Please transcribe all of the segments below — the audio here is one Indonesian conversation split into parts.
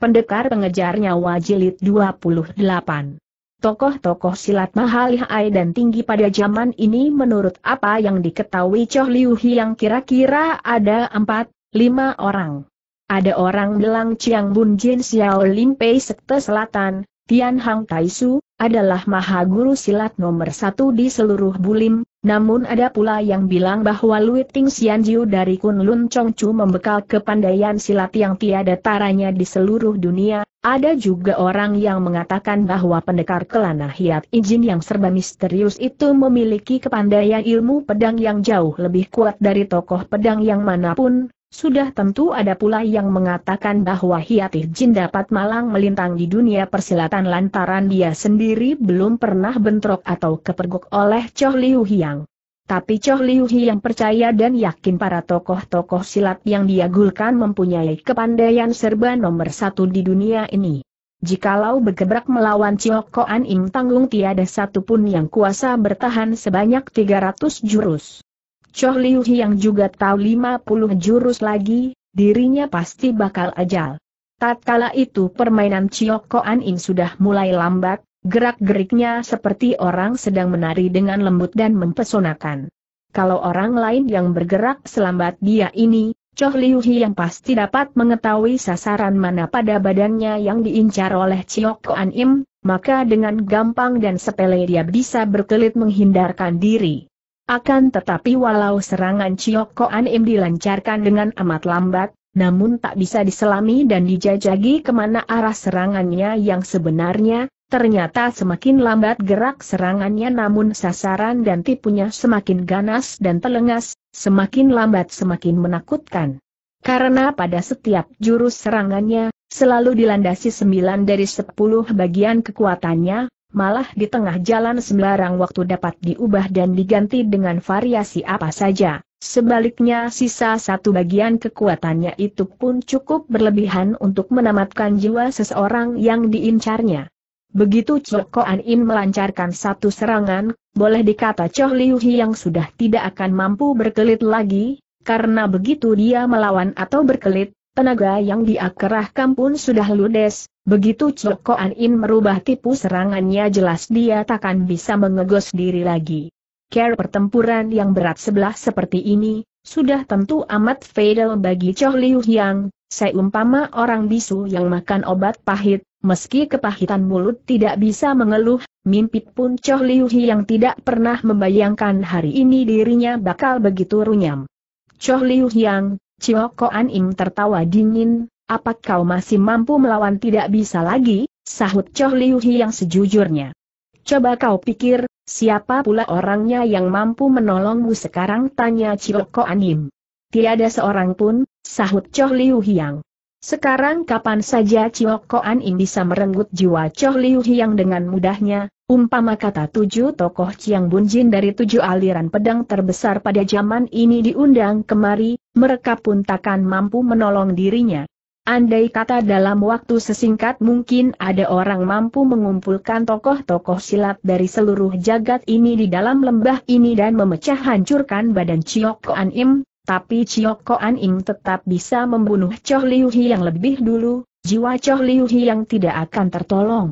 Pendekar Pengejar Nyawa Jilid 28 Tokoh-tokoh silat mahal hai dan tinggi pada zaman ini menurut apa yang diketahui Choh Liu yang kira-kira ada 4, 5 orang. Ada orang bilang Chiang Bun Jin Xiao Lin Pei Sekte Selatan, Tian Hang Tai Su adalah maha guru silat nomor satu di seluruh Bulim, namun ada pula yang bilang bahwa Lui Ting Xianjiu dari Kunlun Chongchu membekal kepandaian silat yang tiada taranya di seluruh dunia. Ada juga orang yang mengatakan bahwa pendekar kelana hiat Injin yang serba misterius itu memiliki kepandaian ilmu pedang yang jauh lebih kuat dari tokoh pedang yang manapun, sudah tentu ada pula yang mengatakan bahwa Hiatih Jin dapat malang melintang di dunia persilatan lantaran dia sendiri belum pernah bentrok atau kepergok oleh Choh Liu Hiang. Tapi Choh Liu Hiang percaya dan yakin para tokoh-tokoh silat yang dia gulkan mempunyai kepandaian serba nomor satu di dunia ini. Jikalau bergebrak melawan Chiok Koan Im tanggung tiada satupun yang kuasa bertahan sebanyak 300 jurus. Choh Liu yang juga tahu 50 jurus lagi, dirinya pasti bakal ajal. Tatkala itu permainan Chiok Koan In sudah mulai lambat, gerak-geriknya seperti orang sedang menari dengan lembut dan mempesonakan. Kalau orang lain yang bergerak selambat dia ini, Choh Liu yang pasti dapat mengetahui sasaran mana pada badannya yang diincar oleh Chiok Koan Im, maka dengan gampang dan sepele dia bisa berkelit menghindarkan diri. Akan tetapi walau serangan Chioko Koan Im dilancarkan dengan amat lambat, namun tak bisa diselami dan dijajagi kemana arah serangannya yang sebenarnya, ternyata semakin lambat gerak serangannya namun sasaran dan tipunya semakin ganas dan telengas, semakin lambat semakin menakutkan. Karena pada setiap jurus serangannya, selalu dilandasi sembilan dari sepuluh bagian kekuatannya, Malah di tengah jalan sembarang waktu dapat diubah dan diganti dengan variasi apa saja. Sebaliknya sisa satu bagian kekuatannya itu pun cukup berlebihan untuk menamatkan jiwa seseorang yang diincarnya. Begitu Cho An In melancarkan satu serangan, boleh dikata Choh Liu yang sudah tidak akan mampu berkelit lagi, karena begitu dia melawan atau berkelit, tenaga yang diakerahkan pun sudah ludes, Begitu Cokoan In merubah tipu serangannya jelas dia takkan bisa mengegos diri lagi. Care pertempuran yang berat sebelah seperti ini, sudah tentu amat fatal bagi Choh Liu Yang, seumpama orang bisu yang makan obat pahit, meski kepahitan mulut tidak bisa mengeluh, mimpi pun Choh Liu Yang tidak pernah membayangkan hari ini dirinya bakal begitu runyam. Choh Liu Yang, Chio Im tertawa dingin, apa kau masih mampu melawan tidak bisa lagi? Sahut Choh Liu Hi yang sejujurnya. Coba kau pikir, siapa pula orangnya yang mampu menolongmu sekarang? Tanya Chioko Anim. Tiada seorang pun, sahut Choh Liu Hiang. Sekarang kapan saja Chioko Anim bisa merenggut jiwa Choh Liu Hiang dengan mudahnya, umpama kata tujuh tokoh Chiang Bunjin dari tujuh aliran pedang terbesar pada zaman ini diundang kemari, mereka pun takkan mampu menolong dirinya. Andai kata dalam waktu sesingkat mungkin ada orang mampu mengumpulkan tokoh-tokoh silat dari seluruh jagat ini di dalam lembah ini dan memecah hancurkan badan Chiok Koan Im, tapi Chiok Koan Im tetap bisa membunuh Choh Liu Hi yang lebih dulu, jiwa Choh Liu Hi yang tidak akan tertolong.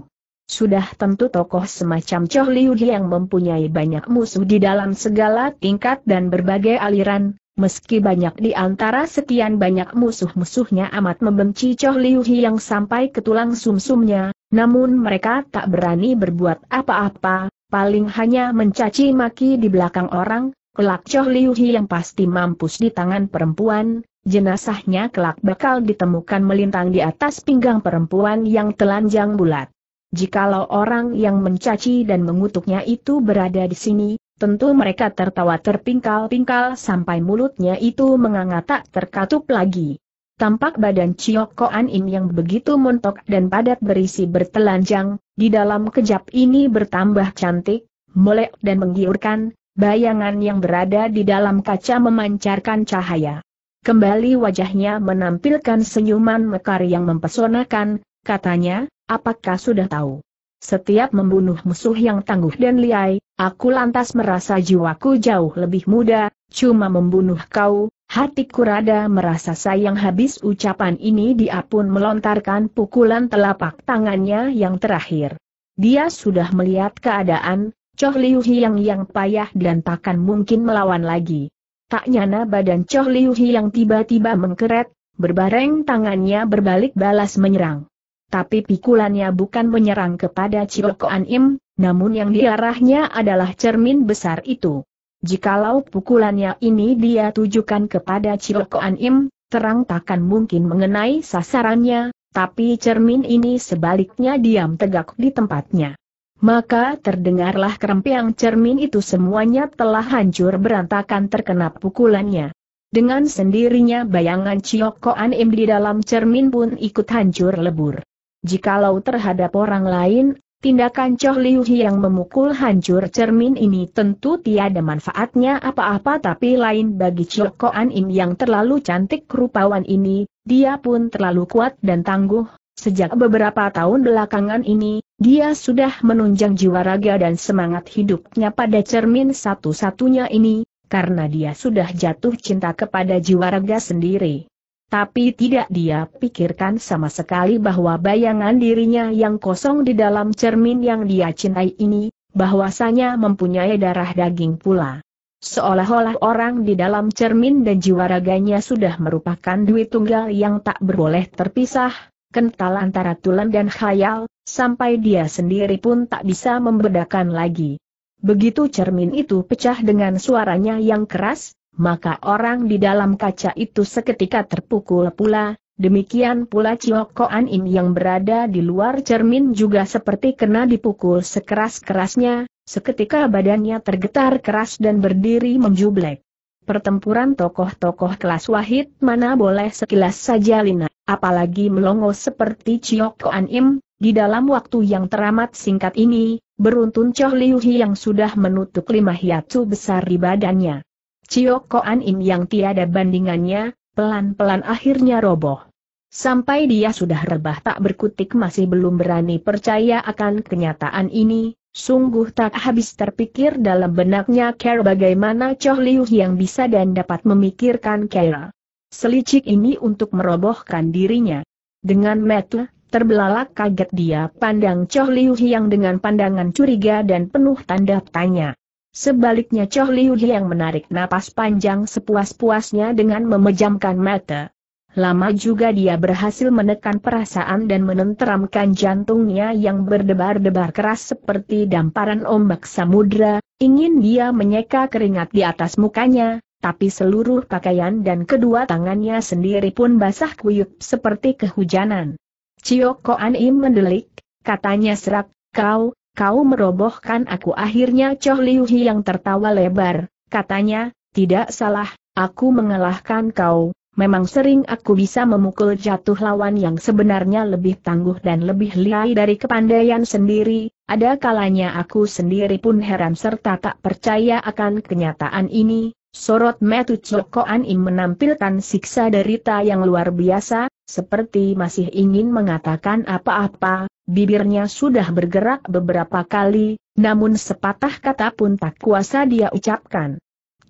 Sudah tentu tokoh semacam Choh Liu Hi yang mempunyai banyak musuh di dalam segala tingkat dan berbagai aliran, Meski banyak di antara sekian banyak musuh-musuhnya amat membenci Choh Liu yang sampai ke tulang sumsumnya, namun mereka tak berani berbuat apa-apa, paling hanya mencaci maki di belakang orang, kelak Choh Liu yang pasti mampus di tangan perempuan, jenazahnya kelak bakal ditemukan melintang di atas pinggang perempuan yang telanjang bulat. Jikalau orang yang mencaci dan mengutuknya itu berada di sini, Tentu mereka tertawa terpingkal-pingkal sampai mulutnya itu menganga tak terkatup lagi. Tampak badan Chiok Anin yang begitu montok dan padat berisi bertelanjang, di dalam kejap ini bertambah cantik, molek dan menggiurkan, bayangan yang berada di dalam kaca memancarkan cahaya. Kembali wajahnya menampilkan senyuman mekar yang mempesonakan, katanya, apakah sudah tahu? Setiap membunuh musuh yang tangguh dan liai, aku lantas merasa jiwaku jauh lebih muda, cuma membunuh kau, hatiku rada merasa sayang habis ucapan ini dia pun melontarkan pukulan telapak tangannya yang terakhir. Dia sudah melihat keadaan, Choh Liu Hiang yang payah dan takkan mungkin melawan lagi. Tak nyana badan Choh Liu Hiang tiba-tiba mengkeret, berbareng tangannya berbalik balas menyerang tapi pikulannya bukan menyerang kepada Ciokoan Im, namun yang diarahnya adalah cermin besar itu. Jikalau pukulannya ini dia tujukan kepada Ciokoan Im, terang takkan mungkin mengenai sasarannya, tapi cermin ini sebaliknya diam tegak di tempatnya. Maka terdengarlah kerempiang cermin itu semuanya telah hancur berantakan terkena pukulannya. Dengan sendirinya bayangan Koan Im di dalam cermin pun ikut hancur lebur. Jikalau terhadap orang lain, tindakan Choh Liu yang memukul hancur cermin ini tentu tiada manfaatnya apa-apa tapi lain bagi Choh Koan Im yang terlalu cantik kerupawan ini, dia pun terlalu kuat dan tangguh, Sejak beberapa tahun belakangan ini, dia sudah menunjang jiwa raga dan semangat hidupnya pada cermin satu-satunya ini, karena dia sudah jatuh cinta kepada jiwa raga sendiri. Tapi tidak dia pikirkan sama sekali bahwa bayangan dirinya yang kosong di dalam cermin yang dia cintai ini, bahwasanya mempunyai darah daging pula. Seolah-olah orang di dalam cermin dan jiwa raganya sudah merupakan duit tunggal yang tak berboleh terpisah, kental antara tulen dan khayal, sampai dia sendiri pun tak bisa membedakan lagi. Begitu cermin itu pecah dengan suaranya yang keras, maka orang di dalam kaca itu seketika terpukul pula, demikian pula Ciokoan In yang berada di luar cermin juga seperti kena dipukul sekeras-kerasnya, seketika badannya tergetar keras dan berdiri menjublek. Pertempuran tokoh-tokoh kelas wahid mana boleh sekilas saja lina, apalagi melongo seperti Ciokoan Im, di dalam waktu yang teramat singkat ini, beruntun Choh Liuhi yang sudah menutup lima hiatu besar di badannya. Cio Koan yang tiada bandingannya, pelan-pelan akhirnya roboh. Sampai dia sudah rebah tak berkutik masih belum berani percaya akan kenyataan ini, Sungguh tak habis terpikir dalam benaknya Kera bagaimana Choh Liu yang bisa dan dapat memikirkan Kera. Selicik ini untuk merobohkan dirinya. Dengan metu, terbelalak kaget dia pandang Choh Liu yang dengan pandangan curiga dan penuh tanda tanya. Sebaliknya Choh Liu yang menarik napas panjang sepuas-puasnya dengan memejamkan mata. Lama juga dia berhasil menekan perasaan dan menenteramkan jantungnya yang berdebar-debar keras seperti damparan ombak samudra, ingin dia menyeka keringat di atas mukanya, tapi seluruh pakaian dan kedua tangannya sendiri pun basah kuyup seperti kehujanan. Cio Koan Im mendelik, katanya serak, kau, kau merobohkan aku akhirnya Choh Liu Hi yang tertawa lebar, katanya, tidak salah, aku mengalahkan kau, memang sering aku bisa memukul jatuh lawan yang sebenarnya lebih tangguh dan lebih lihai dari kepandaian sendiri, ada kalanya aku sendiri pun heran serta tak percaya akan kenyataan ini, Sorot Metu Cokoan Im menampilkan siksa derita yang luar biasa, seperti masih ingin mengatakan apa-apa, bibirnya sudah bergerak beberapa kali, namun sepatah kata pun tak kuasa dia ucapkan.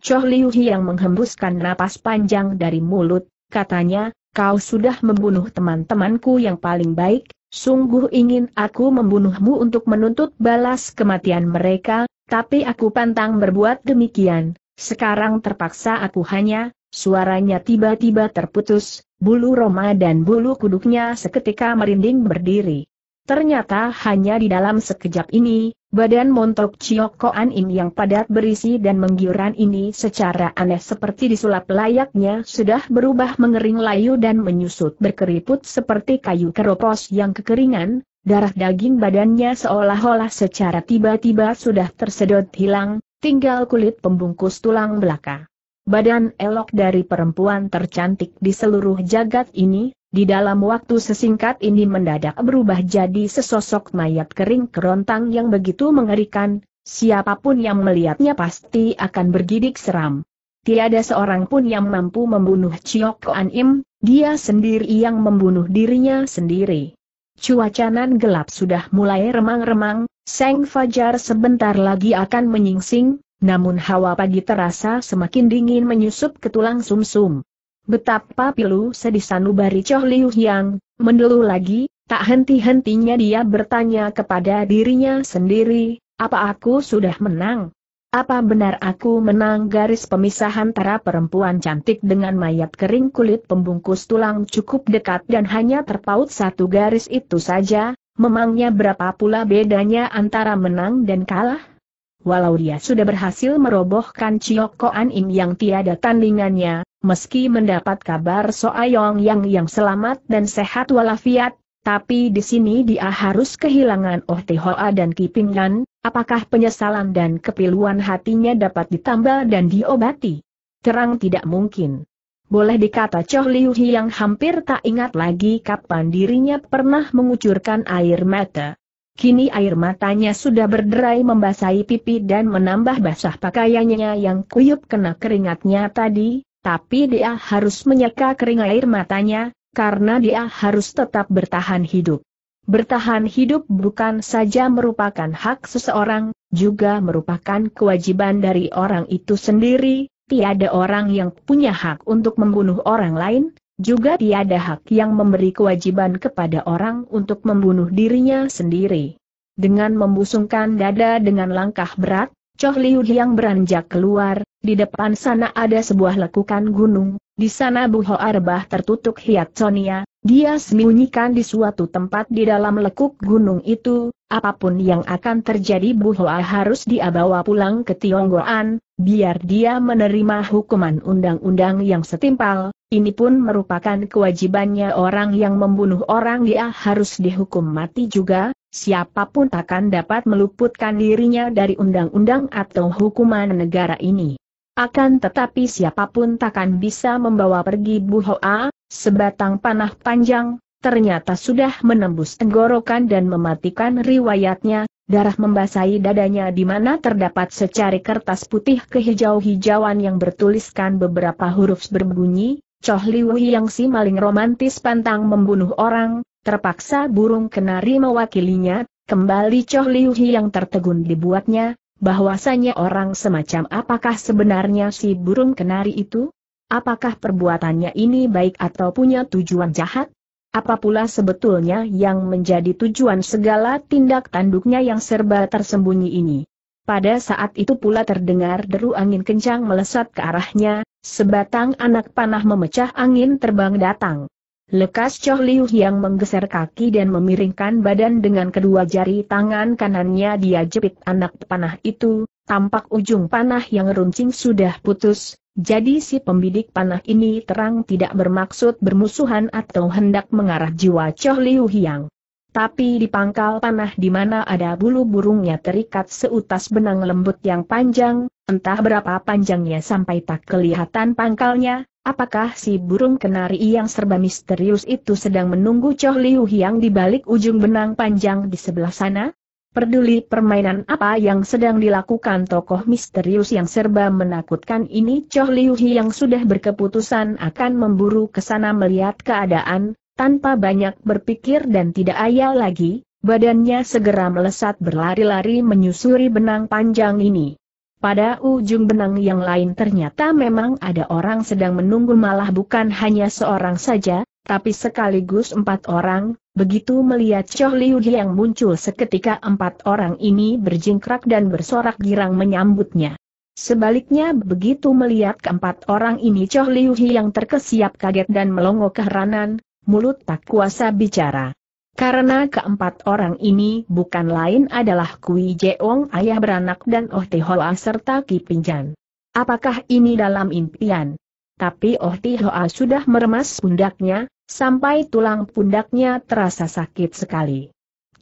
Choh Liu yang menghembuskan napas panjang dari mulut, katanya, kau sudah membunuh teman-temanku yang paling baik, sungguh ingin aku membunuhmu untuk menuntut balas kematian mereka, tapi aku pantang berbuat demikian, sekarang terpaksa aku hanya Suaranya tiba-tiba terputus, bulu Roma dan bulu kuduknya seketika merinding berdiri. Ternyata hanya di dalam sekejap ini, badan montok Ciokoan Im yang padat berisi dan menggiuran ini secara aneh seperti disulap layaknya sudah berubah mengering layu dan menyusut berkeriput seperti kayu keropos yang kekeringan, darah daging badannya seolah-olah secara tiba-tiba sudah tersedot hilang, tinggal kulit pembungkus tulang belakang badan elok dari perempuan tercantik di seluruh jagat ini, di dalam waktu sesingkat ini mendadak berubah jadi sesosok mayat kering kerontang yang begitu mengerikan, siapapun yang melihatnya pasti akan bergidik seram. Tiada seorang pun yang mampu membunuh Chiok Kuan Im, dia sendiri yang membunuh dirinya sendiri. Cuacanan gelap sudah mulai remang-remang, Seng Fajar sebentar lagi akan menyingsing, namun hawa pagi terasa semakin dingin menyusup ke tulang sumsum. Betapa pilu sedih sanubari Choh Liu Yang, mendeluh lagi, tak henti-hentinya dia bertanya kepada dirinya sendiri, apa aku sudah menang? Apa benar aku menang garis pemisahan antara perempuan cantik dengan mayat kering kulit pembungkus tulang cukup dekat dan hanya terpaut satu garis itu saja, memangnya berapa pula bedanya antara menang dan kalah? Walau dia sudah berhasil merobohkan Chiok Koan Im yang tiada tandingannya, meski mendapat kabar Soayong Yang yang selamat dan sehat walafiat, tapi di sini dia harus kehilangan Oh Hoa dan Kipingan, apakah penyesalan dan kepiluan hatinya dapat ditambah dan diobati? Terang tidak mungkin. Boleh dikata Choh Liu yang hampir tak ingat lagi kapan dirinya pernah mengucurkan air mata, Kini air matanya sudah berderai membasahi pipi dan menambah basah pakaiannya yang kuyup kena keringatnya tadi, tapi dia harus menyeka kering air matanya, karena dia harus tetap bertahan hidup. Bertahan hidup bukan saja merupakan hak seseorang, juga merupakan kewajiban dari orang itu sendiri, tiada orang yang punya hak untuk membunuh orang lain, juga tiada hak yang memberi kewajiban kepada orang untuk membunuh dirinya sendiri. Dengan membusungkan dada dengan langkah berat, Choh Liu yang beranjak keluar, di depan sana ada sebuah lekukan gunung, di sana buho Hoa tertutup hiat Sonia, dia sembunyikan di suatu tempat di dalam lekuk gunung itu, apapun yang akan terjadi Bu Hoa harus dia pulang ke Tionggoan, biar dia menerima hukuman undang-undang yang setimpal, ini pun merupakan kewajibannya orang yang membunuh orang dia harus dihukum mati juga, siapapun takkan dapat meluputkan dirinya dari undang-undang atau hukuman negara ini. Akan tetapi siapapun takkan bisa membawa pergi Bu Hoa, Sebatang panah panjang, ternyata sudah menembus tenggorokan dan mematikan riwayatnya, darah membasahi dadanya di mana terdapat secari kertas putih kehijau-hijauan yang bertuliskan beberapa huruf berbunyi, Choh Liuhi yang si maling romantis pantang membunuh orang, terpaksa burung kenari mewakilinya, kembali Choh Liuhi yang tertegun dibuatnya, bahwasanya orang semacam apakah sebenarnya si burung kenari itu? Apakah perbuatannya ini baik atau punya tujuan jahat? Apa pula sebetulnya yang menjadi tujuan segala tindak tanduknya yang serba tersembunyi ini? Pada saat itu pula terdengar deru angin kencang melesat ke arahnya, sebatang anak panah memecah angin terbang datang. Lekas Choh Liu yang menggeser kaki dan memiringkan badan dengan kedua jari tangan kanannya dia jepit anak panah itu, tampak ujung panah yang runcing sudah putus, jadi si pembidik panah ini terang tidak bermaksud bermusuhan atau hendak mengarah jiwa Choh Liu Hiang. Tapi di pangkal panah di mana ada bulu burungnya terikat seutas benang lembut yang panjang, entah berapa panjangnya sampai tak kelihatan pangkalnya, Apakah si burung kenari yang serba misterius itu sedang menunggu Choh Liu Hiang di balik ujung benang panjang di sebelah sana? Peduli permainan apa yang sedang dilakukan tokoh misterius yang serba menakutkan ini Choh Liu Hiang sudah berkeputusan akan memburu ke sana melihat keadaan, tanpa banyak berpikir dan tidak ayal lagi, badannya segera melesat berlari-lari menyusuri benang panjang ini. Pada ujung benang yang lain ternyata memang ada orang sedang menunggu malah bukan hanya seorang saja, tapi sekaligus empat orang, begitu melihat Choh Liu yang muncul seketika empat orang ini berjingkrak dan bersorak girang menyambutnya. Sebaliknya begitu melihat keempat orang ini Choh Liu yang terkesiap kaget dan melongo keheranan, mulut tak kuasa bicara. Karena keempat orang ini bukan lain adalah Kui Jeong ayah beranak dan Oh Hoa serta Ki Pinjan. Apakah ini dalam impian? Tapi Oh Hoa sudah meremas pundaknya, sampai tulang pundaknya terasa sakit sekali.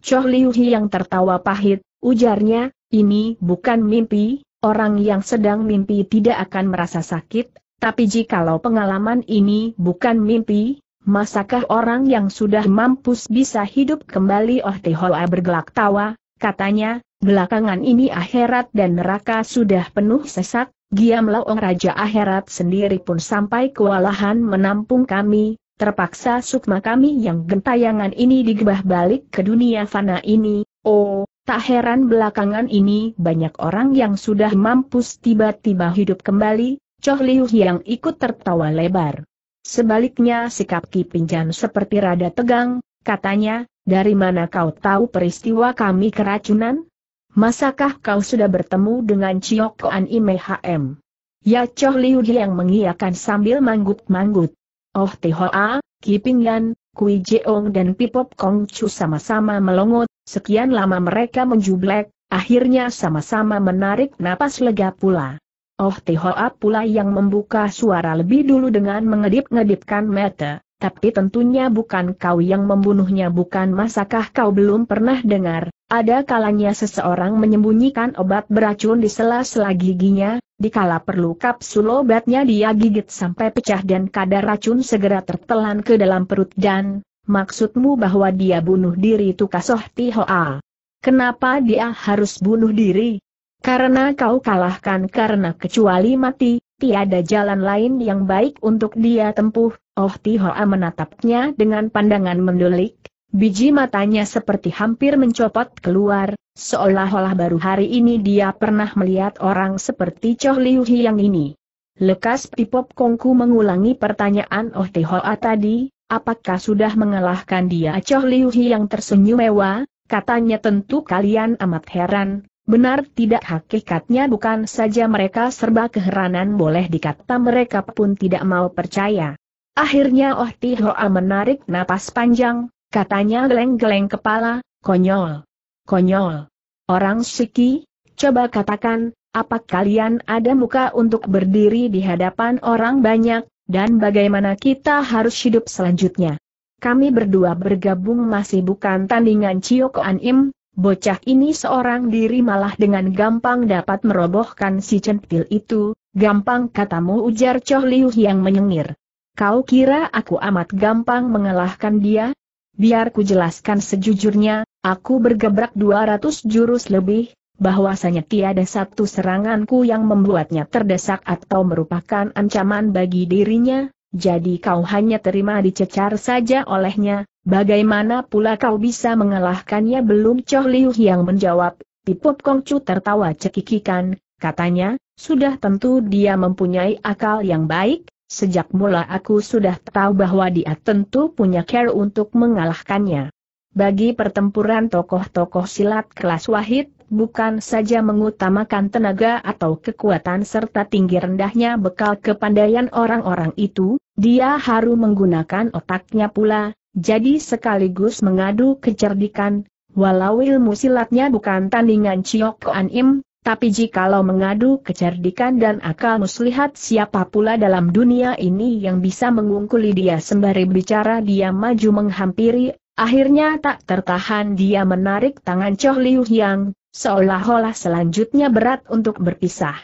Choh Liu Hi yang tertawa pahit, ujarnya, ini bukan mimpi, orang yang sedang mimpi tidak akan merasa sakit, tapi jikalau pengalaman ini bukan mimpi, Masakah orang yang sudah mampus bisa hidup kembali Oh Tehoa bergelak tawa, katanya, belakangan ini akhirat dan neraka sudah penuh sesak, Giamlah orang Raja Akhirat sendiri pun sampai kewalahan menampung kami, terpaksa sukma kami yang gentayangan ini digebah balik ke dunia fana ini, oh, tak heran belakangan ini banyak orang yang sudah mampus tiba-tiba hidup kembali, Choh Liu yang ikut tertawa lebar. Sebaliknya sikap Ki Pinjan seperti rada tegang, katanya, dari mana kau tahu peristiwa kami keracunan? Masakah kau sudah bertemu dengan Ciok IMHM? Ya Choh Liu yang mengiakan sambil manggut-manggut. Oh Tihoa, Ki Pinjan, Kui Jeong dan Pipop Kong Chu sama-sama melongot, sekian lama mereka menjublek, akhirnya sama-sama menarik napas lega pula. Oh Tihoa pula yang membuka suara lebih dulu dengan mengedip-ngedipkan mata. Tapi tentunya bukan kau yang membunuhnya bukan masakah kau belum pernah dengar, ada kalanya seseorang menyembunyikan obat beracun di sela-sela giginya, dikala perlu kapsul obatnya dia gigit sampai pecah dan kadar racun segera tertelan ke dalam perut dan, maksudmu bahwa dia bunuh diri itu kasoh tihoa. Kenapa dia harus bunuh diri? Karena kau kalahkan karena kecuali mati, tiada jalan lain yang baik untuk dia tempuh, Oh Tihoa menatapnya dengan pandangan mendulik, biji matanya seperti hampir mencopot keluar, seolah-olah baru hari ini dia pernah melihat orang seperti Choh Liu yang ini. Lekas Pipop Kongku mengulangi pertanyaan Oh Tihoa tadi, apakah sudah mengalahkan dia Choh Liu yang tersenyum mewah, katanya tentu kalian amat heran, Benar tidak hakikatnya bukan saja mereka serba keheranan boleh dikata mereka pun tidak mau percaya. Akhirnya Oh Tihoa menarik napas panjang, katanya geleng-geleng kepala, konyol. Konyol. Orang Siki, coba katakan, apa kalian ada muka untuk berdiri di hadapan orang banyak, dan bagaimana kita harus hidup selanjutnya? Kami berdua bergabung masih bukan tandingan Cio Koan Im, Bocah ini seorang diri malah dengan gampang dapat merobohkan si centil itu, gampang katamu ujar Choh Liu yang menyengir. Kau kira aku amat gampang mengalahkan dia? Biar ku jelaskan sejujurnya, aku bergebrak 200 jurus lebih, bahwasanya tiada satu seranganku yang membuatnya terdesak atau merupakan ancaman bagi dirinya, jadi kau hanya terima dicecar saja olehnya, Bagaimana pula kau bisa mengalahkannya belum Choh Liu yang menjawab, Pipot Kongcu tertawa cekikikan, katanya, sudah tentu dia mempunyai akal yang baik, sejak mula aku sudah tahu bahwa dia tentu punya care untuk mengalahkannya. Bagi pertempuran tokoh-tokoh silat kelas wahid, bukan saja mengutamakan tenaga atau kekuatan serta tinggi rendahnya bekal kepandaian orang-orang itu, dia harus menggunakan otaknya pula, jadi sekaligus mengadu kecerdikan, walau ilmu silatnya bukan tandingan Ciok Koan Im, tapi jikalau mengadu kecerdikan dan akal muslihat siapa pula dalam dunia ini yang bisa mengungkuli dia sembari bicara dia maju menghampiri, akhirnya tak tertahan dia menarik tangan Choh Liu Yang, seolah-olah selanjutnya berat untuk berpisah.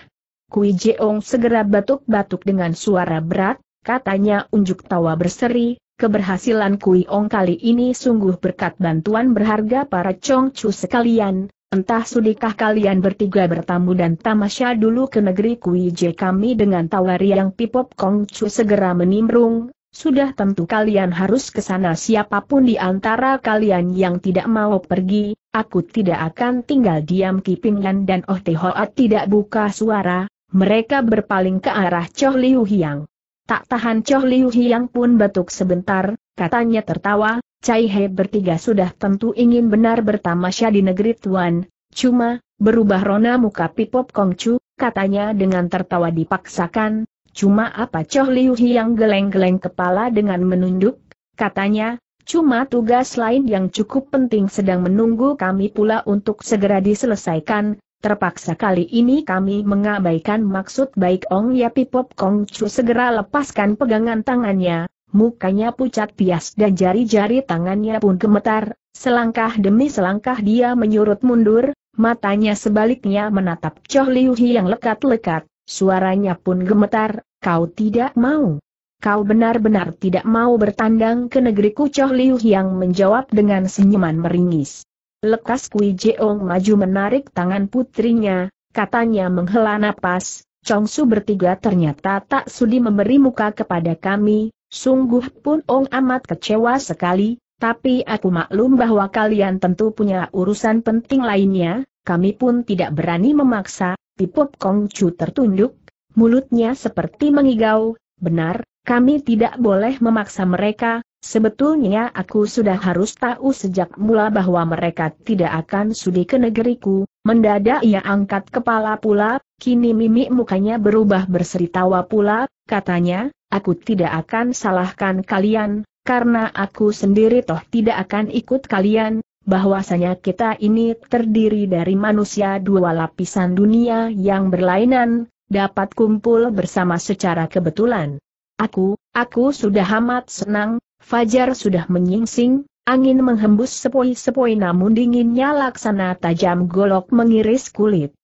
Kui Jeong segera batuk-batuk dengan suara berat, katanya unjuk tawa berseri, Keberhasilan Kui Ong kali ini sungguh berkat bantuan berharga para chu sekalian, Entah sudikah kalian bertiga bertamu dan tamasya dulu ke negeri Kui Je kami dengan tawari yang Pipop Kong Chu segera menimbrung, sudah tentu kalian harus ke sana siapapun di antara kalian yang tidak mau pergi, aku tidak akan tinggal diam Kipinglan dan Oh Hoat tidak buka suara, mereka berpaling ke arah Choh Liu Hiang. Tak tahan Choh Liu Hiang pun batuk sebentar, katanya tertawa, Cai He bertiga sudah tentu ingin benar bertamasya di negeri Tuan, cuma, berubah rona muka Pipop Kongcu, katanya dengan tertawa dipaksakan, cuma apa Choh Liu Hiang geleng-geleng kepala dengan menunduk, katanya, cuma tugas lain yang cukup penting sedang menunggu kami pula untuk segera diselesaikan, Terpaksa kali ini kami mengabaikan maksud baik Ong Yapi Pop Kong Chu segera lepaskan pegangan tangannya, mukanya pucat pias dan jari-jari tangannya pun gemetar, selangkah demi selangkah dia menyurut mundur, matanya sebaliknya menatap Choh Liu Hi yang lekat-lekat, suaranya pun gemetar, kau tidak mau. Kau benar-benar tidak mau bertandang ke negeriku Choh Liu yang menjawab dengan senyuman meringis. Lekas Kui Jeong maju menarik tangan putrinya, katanya menghela napas, Su bertiga ternyata tak sudi memberi muka kepada kami, sungguh pun Ong amat kecewa sekali, tapi aku maklum bahwa kalian tentu punya urusan penting lainnya, kami pun tidak berani memaksa, Pipot Chu tertunduk, mulutnya seperti mengigau, benar, kami tidak boleh memaksa mereka, Sebetulnya aku sudah harus tahu sejak mula bahwa mereka tidak akan sudi ke negeriku, mendadak ia angkat kepala pula, kini mimik mukanya berubah berseri tawa pula, katanya, aku tidak akan salahkan kalian, karena aku sendiri toh tidak akan ikut kalian, bahwasanya kita ini terdiri dari manusia dua lapisan dunia yang berlainan, dapat kumpul bersama secara kebetulan. Aku, aku sudah amat senang, Fajar sudah menyingsing, angin menghembus sepoi-sepoi namun dinginnya laksana tajam golok mengiris kulit.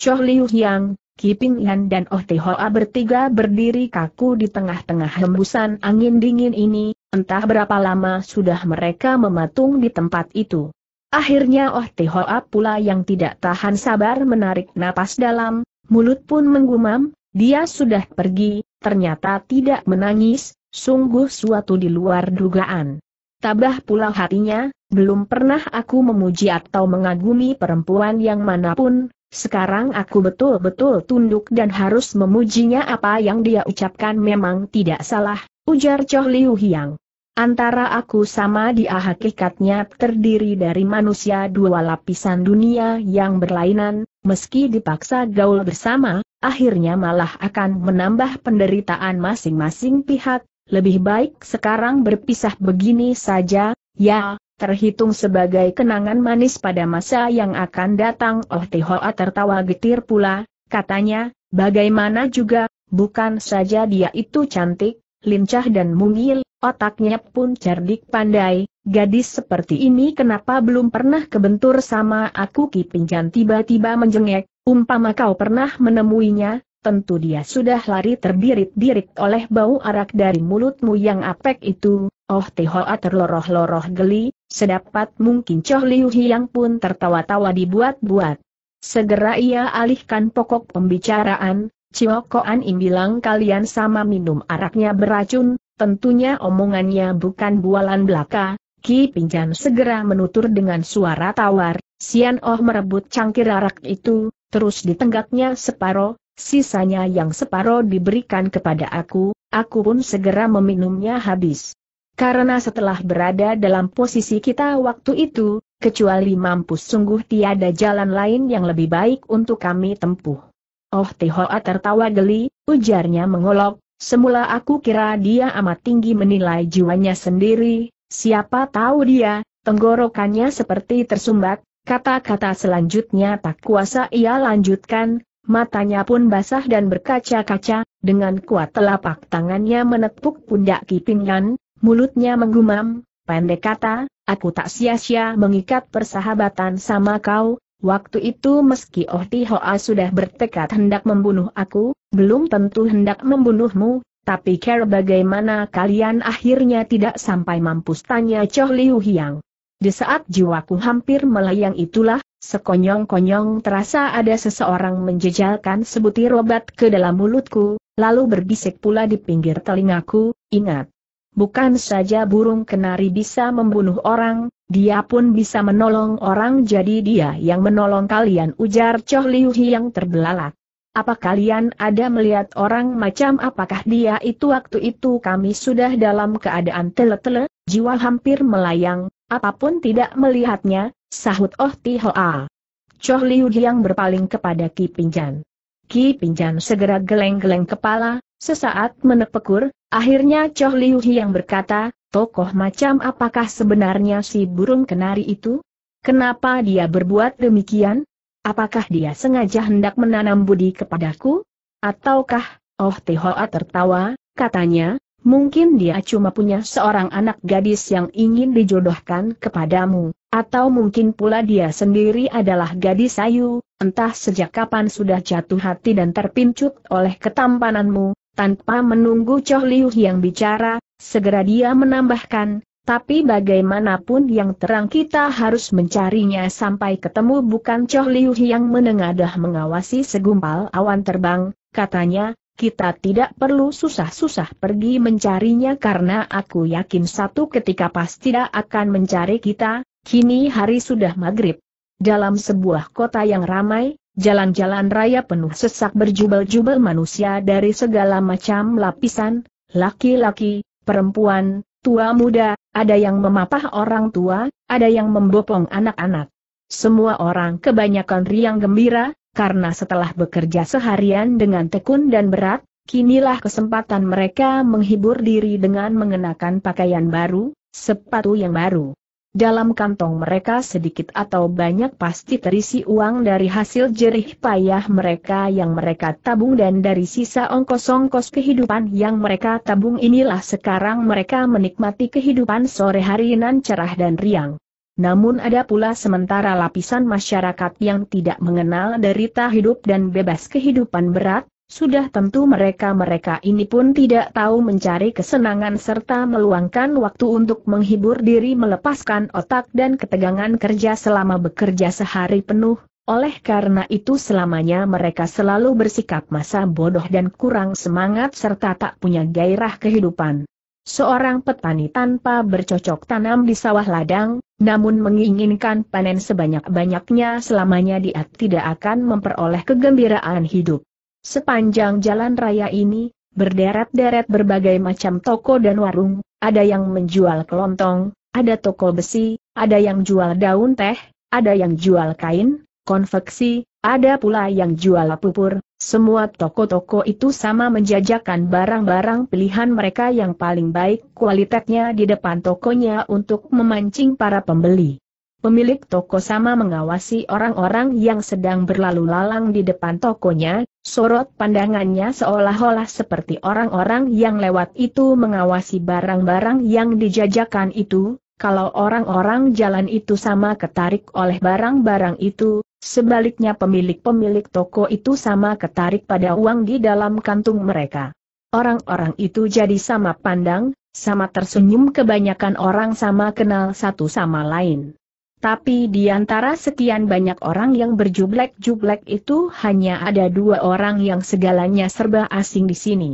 Choh Liu Yang, Kiping Yan dan Oh Te Hoa bertiga berdiri kaku di tengah-tengah hembusan angin dingin ini, entah berapa lama sudah mereka mematung di tempat itu. Akhirnya Oh Te Hoa pula yang tidak tahan sabar menarik napas dalam, mulut pun menggumam, dia sudah pergi, ternyata tidak menangis, Sungguh suatu di luar dugaan. Tabah pula hatinya, belum pernah aku memuji atau mengagumi perempuan yang manapun, sekarang aku betul-betul tunduk dan harus memujinya apa yang dia ucapkan memang tidak salah, ujar Choh Liu Hiang. Antara aku sama dia hakikatnya terdiri dari manusia dua lapisan dunia yang berlainan, meski dipaksa gaul bersama, akhirnya malah akan menambah penderitaan masing-masing pihak, lebih baik sekarang berpisah begini saja, ya, terhitung sebagai kenangan manis pada masa yang akan datang. Oh Tihoa tertawa getir pula, katanya, bagaimana juga, bukan saja dia itu cantik, lincah dan mungil, otaknya pun cerdik pandai, gadis seperti ini kenapa belum pernah kebentur sama aku Kipinjan tiba-tiba menjengek, umpama kau pernah menemuinya, tentu dia sudah lari terbirit-birit oleh bau arak dari mulutmu yang apek itu, oh Tehoa terloroh-loroh geli, sedapat mungkin Choh Liu Hiang pun tertawa-tawa dibuat-buat. Segera ia alihkan pokok pembicaraan, Ciokoan Im bilang kalian sama minum araknya beracun, tentunya omongannya bukan bualan belaka, Ki Pinjan segera menutur dengan suara tawar, Sian Oh merebut cangkir arak itu, terus ditenggaknya separoh. Sisanya yang separoh diberikan kepada aku, aku pun segera meminumnya habis. Karena setelah berada dalam posisi kita waktu itu, kecuali mampus sungguh tiada jalan lain yang lebih baik untuk kami tempuh. Oh Tihoa tertawa geli, ujarnya mengolok, semula aku kira dia amat tinggi menilai jiwanya sendiri, siapa tahu dia, tenggorokannya seperti tersumbat, kata-kata selanjutnya tak kuasa ia lanjutkan, Matanya pun basah dan berkaca-kaca, dengan kuat telapak tangannya menepuk pundak kipingan, mulutnya menggumam, pendek kata, aku tak sia-sia mengikat persahabatan sama kau, waktu itu meski Oh Tihoa sudah bertekad hendak membunuh aku, belum tentu hendak membunuhmu, tapi care bagaimana kalian akhirnya tidak sampai mampus tanya Choh Liu Hiang. Di saat jiwaku hampir melayang itulah, Sekonyong-konyong terasa ada seseorang menjejalkan sebutir obat ke dalam mulutku, lalu berbisik pula di pinggir telingaku, ingat. Bukan saja burung kenari bisa membunuh orang, dia pun bisa menolong orang jadi dia yang menolong kalian ujar Choh Liu Hi yang terbelalak. Apa kalian ada melihat orang macam apakah dia itu waktu itu kami sudah dalam keadaan tele-tele, jiwa hampir melayang, apapun tidak melihatnya, sahut Oh Hoa. Choh Liu yang berpaling kepada Ki Pinjan. Ki Pinjan segera geleng-geleng kepala, sesaat menepekur, akhirnya Choh Liu yang berkata, tokoh macam apakah sebenarnya si burung kenari itu? Kenapa dia berbuat demikian? Apakah dia sengaja hendak menanam budi kepadaku? Ataukah, Oh Hoa tertawa, katanya, Mungkin dia cuma punya seorang anak gadis yang ingin dijodohkan kepadamu, atau mungkin pula dia sendiri adalah gadis ayu, entah sejak kapan sudah jatuh hati dan terpincut oleh ketampananmu, tanpa menunggu Choh Liu yang bicara, segera dia menambahkan, tapi bagaimanapun yang terang kita harus mencarinya sampai ketemu bukan Choh Liu yang menengadah mengawasi segumpal awan terbang, katanya, kita tidak perlu susah-susah pergi mencarinya karena aku yakin satu ketika pasti tidak akan mencari kita, kini hari sudah maghrib. Dalam sebuah kota yang ramai, jalan-jalan raya penuh sesak berjubel-jubel manusia dari segala macam lapisan, laki-laki, perempuan, tua muda, ada yang memapah orang tua, ada yang membopong anak-anak. Semua orang kebanyakan riang gembira, karena setelah bekerja seharian dengan tekun dan berat, kinilah kesempatan mereka menghibur diri dengan mengenakan pakaian baru, sepatu yang baru. Dalam kantong mereka sedikit atau banyak pasti terisi uang dari hasil jerih payah mereka yang mereka tabung dan dari sisa ongkos-ongkos kehidupan yang mereka tabung inilah sekarang mereka menikmati kehidupan sore hari nan cerah dan riang. Namun ada pula sementara lapisan masyarakat yang tidak mengenal derita hidup dan bebas kehidupan berat, sudah tentu mereka-mereka ini pun tidak tahu mencari kesenangan serta meluangkan waktu untuk menghibur diri melepaskan otak dan ketegangan kerja selama bekerja sehari penuh, oleh karena itu selamanya mereka selalu bersikap masa bodoh dan kurang semangat serta tak punya gairah kehidupan. Seorang petani tanpa bercocok tanam di sawah ladang, namun menginginkan panen sebanyak-banyaknya selamanya dia tidak akan memperoleh kegembiraan hidup. Sepanjang jalan raya ini, berderet-deret berbagai macam toko dan warung, ada yang menjual kelontong, ada toko besi, ada yang jual daun teh, ada yang jual kain, konveksi, ada pula yang jual pupur, semua toko-toko itu sama menjajakan barang-barang pilihan mereka yang paling baik kualitasnya di depan tokonya untuk memancing para pembeli. Pemilik toko sama mengawasi orang-orang yang sedang berlalu lalang di depan tokonya, sorot pandangannya seolah-olah seperti orang-orang yang lewat itu mengawasi barang-barang yang dijajakan itu, kalau orang-orang jalan itu sama ketarik oleh barang-barang itu, Sebaliknya pemilik-pemilik toko itu sama ketarik pada uang di dalam kantung mereka. Orang-orang itu jadi sama pandang, sama tersenyum kebanyakan orang sama kenal satu sama lain. Tapi di antara sekian banyak orang yang berjublek-jublek itu hanya ada dua orang yang segalanya serba asing di sini.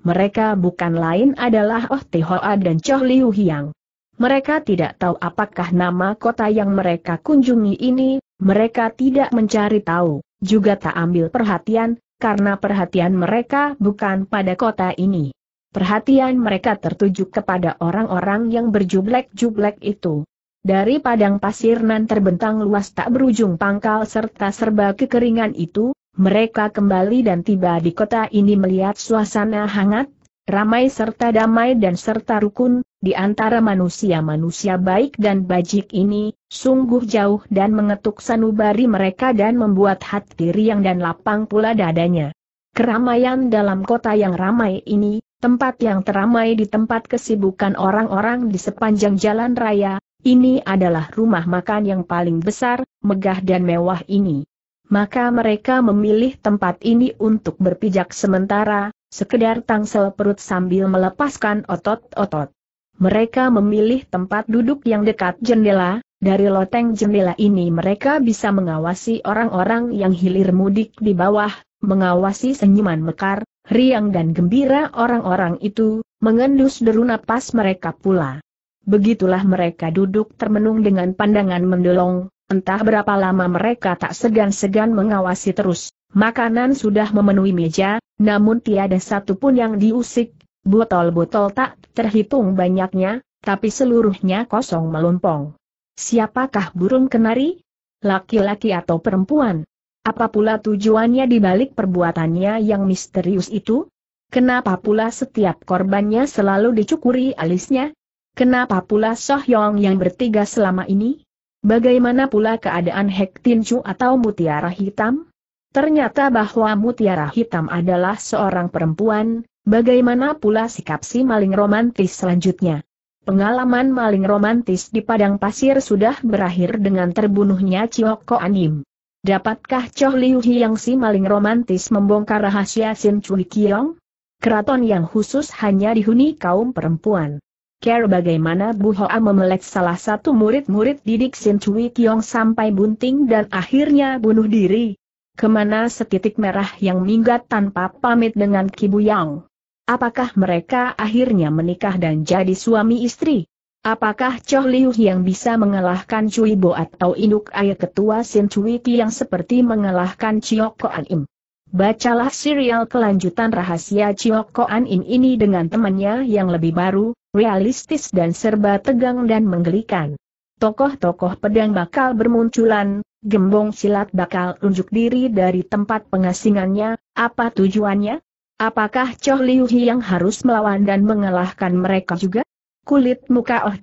Mereka bukan lain adalah Oh Hoa dan Choh Liu Hiang. Mereka tidak tahu apakah nama kota yang mereka kunjungi ini mereka tidak mencari tahu, juga tak ambil perhatian, karena perhatian mereka bukan pada kota ini. Perhatian mereka tertuju kepada orang-orang yang berjublek-jublek itu. Dari padang pasir nan terbentang luas tak berujung pangkal serta serba kekeringan itu, mereka kembali dan tiba di kota ini melihat suasana hangat, ramai serta damai dan serta rukun, di antara manusia-manusia baik dan bajik ini, sungguh jauh dan mengetuk sanubari mereka dan membuat hati riang dan lapang pula dadanya. Keramaian dalam kota yang ramai ini, tempat yang teramai di tempat kesibukan orang-orang di sepanjang jalan raya, ini adalah rumah makan yang paling besar, megah dan mewah ini. Maka mereka memilih tempat ini untuk berpijak sementara, Sekedar tangsel perut sambil melepaskan otot-otot. Mereka memilih tempat duduk yang dekat jendela, dari loteng jendela ini mereka bisa mengawasi orang-orang yang hilir mudik di bawah, mengawasi senyuman mekar, riang dan gembira orang-orang itu, mengendus deru napas mereka pula. Begitulah mereka duduk termenung dengan pandangan mendolong, entah berapa lama mereka tak segan-segan mengawasi terus. Makanan sudah memenuhi meja, namun tiada satu pun yang diusik, botol-botol tak terhitung banyaknya, tapi seluruhnya kosong melompong. Siapakah burung kenari? Laki-laki atau perempuan? Apa pula tujuannya di balik perbuatannya yang misterius itu? Kenapa pula setiap korbannya selalu dicukuri alisnya? Kenapa pula Sohyong yang bertiga selama ini? Bagaimana pula keadaan Hek atau Mutiara Hitam? Ternyata bahwa mutiara hitam adalah seorang perempuan, bagaimana pula sikap si maling romantis selanjutnya? Pengalaman maling romantis di padang pasir sudah berakhir dengan terbunuhnya Cioko Anim. Dapatkah Choh Liu yang si maling romantis membongkar rahasia Sin Chui Kiong? Keraton yang khusus hanya dihuni kaum perempuan. Care bagaimana Bu Hoa memelet salah satu murid-murid didik Sin Chui Kiong sampai bunting dan akhirnya bunuh diri, Kemana setitik merah yang minggat tanpa pamit dengan Yang? Apakah mereka akhirnya menikah dan jadi suami istri? Apakah Choh Liu yang bisa mengalahkan Cui Bo atau induk ayah ketua Sin Cui Ti yang seperti mengalahkan Chiok An Im? Bacalah serial kelanjutan rahasia Chiok An Im ini dengan temannya yang lebih baru, realistis dan serba tegang dan menggelikan. Tokoh-tokoh pedang bakal bermunculan, Gembong silat bakal unjuk diri dari tempat pengasingannya, apa tujuannya? Apakah Choh Liu yang harus melawan dan mengalahkan mereka juga? Kulit muka Oh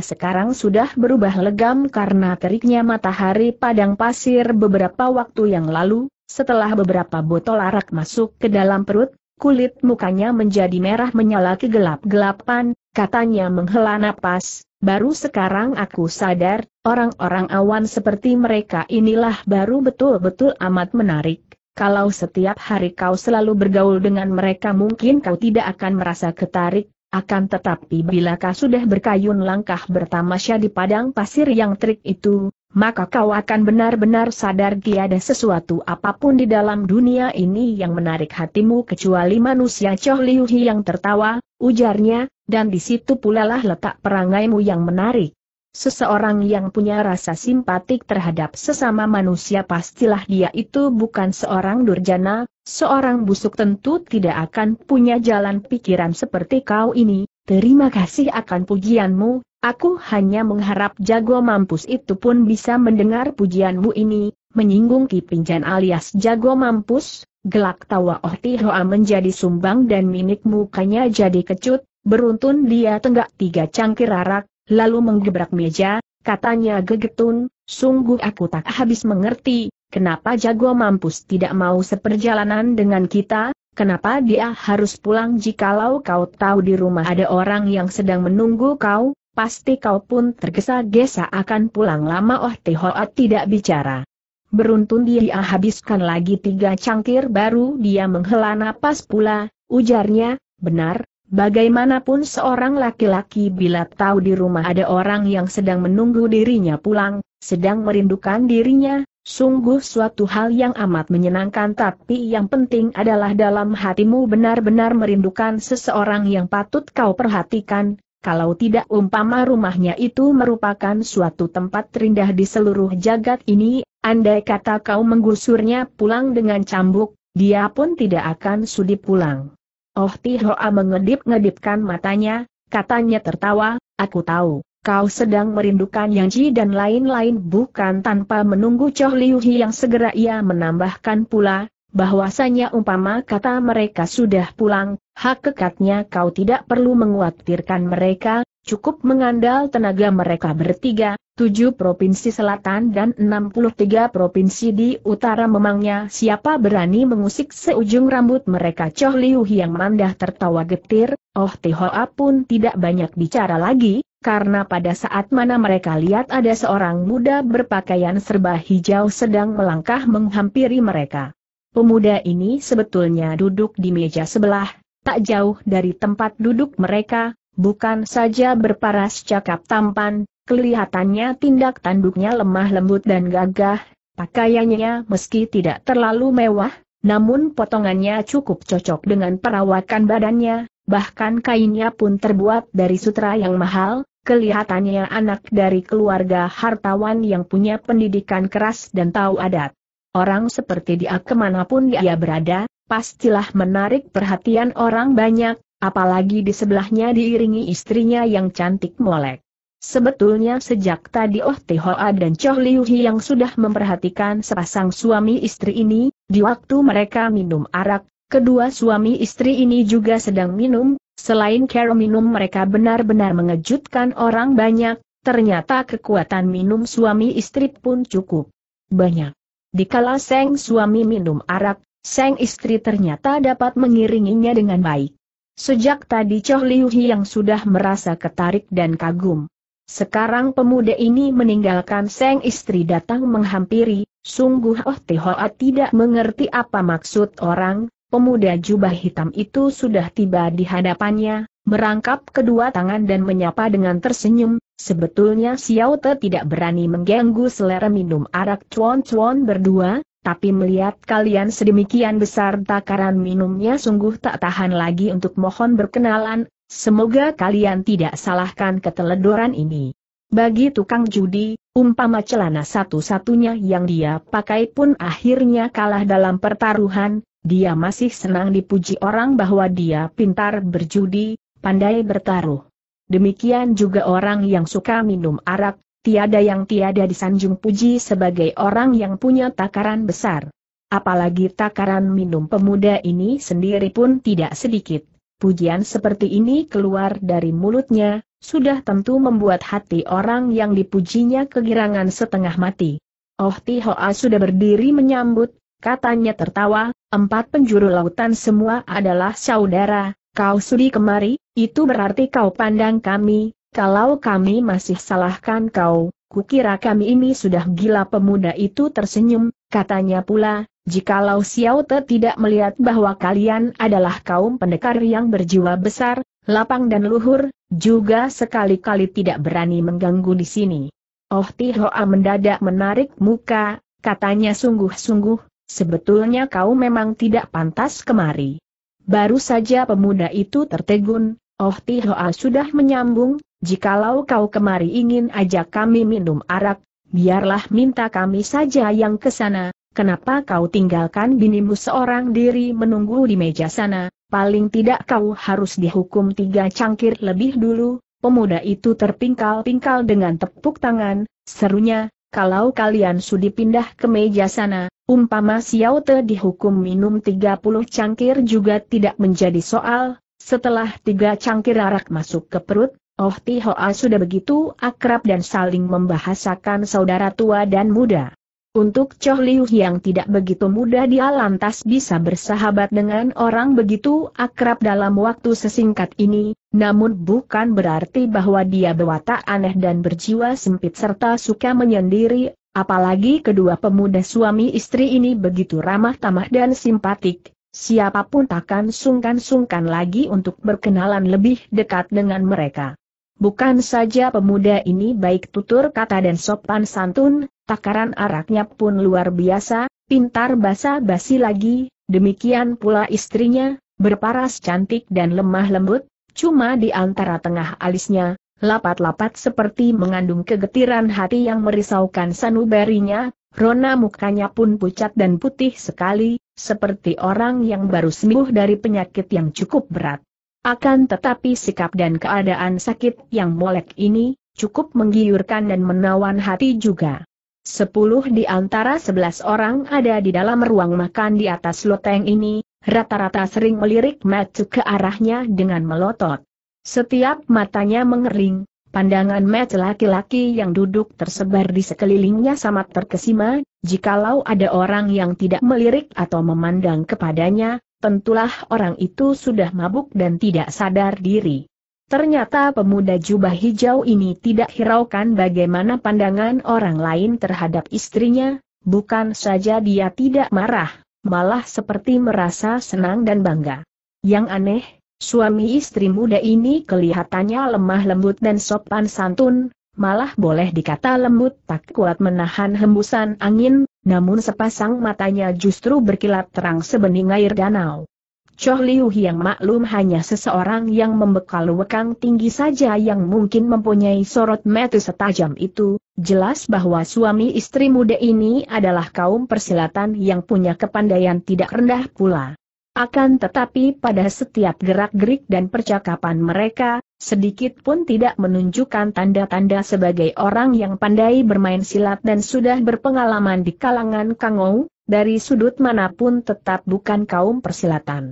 sekarang sudah berubah legam karena teriknya matahari padang pasir beberapa waktu yang lalu, setelah beberapa botol arak masuk ke dalam perut, kulit mukanya menjadi merah menyala kegelap-gelapan, katanya menghela napas, Baru sekarang aku sadar, orang-orang awan seperti mereka inilah baru betul-betul amat menarik. Kalau setiap hari kau selalu bergaul dengan mereka mungkin kau tidak akan merasa ketarik, akan tetapi bila kau sudah berkayun langkah bertamasya di padang pasir yang terik itu, maka kau akan benar-benar sadar tiada sesuatu apapun di dalam dunia ini yang menarik hatimu kecuali manusia Choh Liu yang tertawa, ujarnya, dan di situ pula lah letak perangaimu yang menarik. Seseorang yang punya rasa simpatik terhadap sesama manusia pastilah dia itu bukan seorang durjana, seorang busuk tentu tidak akan punya jalan pikiran seperti kau ini, terima kasih akan pujianmu, Aku hanya mengharap jago mampus itu pun bisa mendengar pujianmu ini, menyinggung Kipinjan alias jago mampus, gelak tawa Oh Tihoa menjadi sumbang dan minik mukanya jadi kecut, beruntun dia tenggak tiga cangkir arak, lalu menggebrak meja, katanya gegetun, sungguh aku tak habis mengerti, kenapa jago mampus tidak mau seperjalanan dengan kita, Kenapa dia harus pulang jikalau kau tahu di rumah ada orang yang sedang menunggu kau? pasti kau pun tergesa-gesa akan pulang lama Oh teh Tehoat tidak bicara. Beruntun dia habiskan lagi tiga cangkir baru dia menghela napas pula, ujarnya, benar, bagaimanapun seorang laki-laki bila tahu di rumah ada orang yang sedang menunggu dirinya pulang, sedang merindukan dirinya, sungguh suatu hal yang amat menyenangkan tapi yang penting adalah dalam hatimu benar-benar merindukan seseorang yang patut kau perhatikan, kalau tidak umpama rumahnya itu merupakan suatu tempat terindah di seluruh jagat ini, andai kata kau menggusurnya pulang dengan cambuk, dia pun tidak akan sudi pulang. Oh Tihoa mengedip-ngedipkan matanya, katanya tertawa, aku tahu, kau sedang merindukan Yang Ji dan lain-lain bukan tanpa menunggu Choh Liu Hi yang segera ia menambahkan pula, bahwasanya umpama kata mereka sudah pulang, hak kekatnya kau tidak perlu menguatirkan mereka, cukup mengandal tenaga mereka bertiga, tujuh provinsi selatan dan enam puluh tiga provinsi di utara memangnya siapa berani mengusik seujung rambut mereka Choh Liu yang mandah tertawa getir, Oh Tihoa pun tidak banyak bicara lagi, karena pada saat mana mereka lihat ada seorang muda berpakaian serba hijau sedang melangkah menghampiri mereka. Pemuda ini sebetulnya duduk di meja sebelah, tak jauh dari tempat duduk mereka, bukan saja berparas cakap tampan, kelihatannya tindak tanduknya lemah lembut dan gagah, pakaiannya meski tidak terlalu mewah, namun potongannya cukup cocok dengan perawakan badannya, bahkan kainnya pun terbuat dari sutra yang mahal, kelihatannya anak dari keluarga hartawan yang punya pendidikan keras dan tahu adat. Orang seperti dia kemanapun dia berada, pastilah menarik perhatian orang banyak, apalagi di sebelahnya diiringi istrinya yang cantik molek. Sebetulnya sejak tadi Oh Te Hoa dan Choh Liu Hi yang sudah memperhatikan sepasang suami istri ini, di waktu mereka minum arak, kedua suami istri ini juga sedang minum, selain care minum mereka benar-benar mengejutkan orang banyak, ternyata kekuatan minum suami istri pun cukup banyak. Dikala Seng suami minum arak, Seng istri ternyata dapat mengiringinya dengan baik. Sejak tadi Choh Liu yang sudah merasa ketarik dan kagum. Sekarang pemuda ini meninggalkan Seng istri datang menghampiri, sungguh Oh Tihoa tidak mengerti apa maksud orang, pemuda jubah hitam itu sudah tiba di hadapannya, merangkap kedua tangan dan menyapa dengan tersenyum, Sebetulnya Xiao Te tidak berani mengganggu selera minum arak cuan-cuan berdua, tapi melihat kalian sedemikian besar takaran minumnya sungguh tak tahan lagi untuk mohon berkenalan, semoga kalian tidak salahkan keteledoran ini. Bagi tukang judi, umpama celana satu-satunya yang dia pakai pun akhirnya kalah dalam pertaruhan, dia masih senang dipuji orang bahwa dia pintar berjudi, pandai bertaruh. Demikian juga orang yang suka minum arak, tiada yang tiada disanjung puji sebagai orang yang punya takaran besar. Apalagi takaran minum pemuda ini sendiri pun tidak sedikit. Pujian seperti ini keluar dari mulutnya, sudah tentu membuat hati orang yang dipujinya kegirangan setengah mati. Oh Tihoa sudah berdiri menyambut, katanya tertawa, empat penjuru lautan semua adalah saudara, Kau suri kemari, itu berarti kau pandang kami, kalau kami masih salahkan kau, kukira kami ini sudah gila pemuda itu tersenyum, katanya pula, Jikalau Xiao Te tidak melihat bahwa kalian adalah kaum pendekar yang berjiwa besar, lapang dan luhur, juga sekali-kali tidak berani mengganggu di sini. Oh Tihoa mendadak menarik muka, katanya sungguh-sungguh, sebetulnya kau memang tidak pantas kemari. Baru saja pemuda itu tertegun, Oh Tihoa sudah menyambung, jikalau kau kemari ingin ajak kami minum arak, biarlah minta kami saja yang ke sana, kenapa kau tinggalkan binimu seorang diri menunggu di meja sana, paling tidak kau harus dihukum tiga cangkir lebih dulu, pemuda itu terpingkal-pingkal dengan tepuk tangan, serunya, kalau kalian sudi pindah ke meja sana, umpama Xiao Te dihukum minum 30 cangkir juga tidak menjadi soal, setelah tiga cangkir arak masuk ke perut, Oh Ti Hoa sudah begitu akrab dan saling membahasakan saudara tua dan muda. Untuk Choh Liu yang tidak begitu mudah dia lantas bisa bersahabat dengan orang begitu akrab dalam waktu sesingkat ini, namun bukan berarti bahwa dia berwatak aneh dan berjiwa sempit serta suka menyendiri, apalagi kedua pemuda suami istri ini begitu ramah tamah dan simpatik, siapapun takkan sungkan-sungkan lagi untuk berkenalan lebih dekat dengan mereka. Bukan saja pemuda ini baik tutur kata dan sopan santun, Takaran araknya pun luar biasa, pintar basa-basi lagi, demikian pula istrinya, berparas cantik dan lemah lembut, cuma di antara tengah alisnya, lapat-lapat seperti mengandung kegetiran hati yang merisaukan sanubarinya, rona mukanya pun pucat dan putih sekali, seperti orang yang baru sembuh dari penyakit yang cukup berat. Akan tetapi sikap dan keadaan sakit yang molek ini, cukup menggiurkan dan menawan hati juga. Sepuluh di antara sebelas orang ada di dalam ruang makan di atas loteng ini, rata-rata sering melirik Matsu ke arahnya dengan melotot. Setiap matanya mengering. pandangan Matsu laki-laki yang duduk tersebar di sekelilingnya sama terkesima, jikalau ada orang yang tidak melirik atau memandang kepadanya, tentulah orang itu sudah mabuk dan tidak sadar diri. Ternyata pemuda jubah hijau ini tidak hiraukan bagaimana pandangan orang lain terhadap istrinya, bukan saja dia tidak marah, malah seperti merasa senang dan bangga. Yang aneh, suami istri muda ini kelihatannya lemah lembut dan sopan santun, malah boleh dikata lembut tak kuat menahan hembusan angin, namun sepasang matanya justru berkilat terang sebening air danau. Choh Liu yang maklum hanya seseorang yang membekal wekang tinggi saja yang mungkin mempunyai sorot mata setajam itu, jelas bahwa suami istri muda ini adalah kaum persilatan yang punya kepandaian tidak rendah pula. Akan tetapi pada setiap gerak-gerik dan percakapan mereka, sedikit pun tidak menunjukkan tanda-tanda sebagai orang yang pandai bermain silat dan sudah berpengalaman di kalangan Kangou, dari sudut manapun tetap bukan kaum persilatan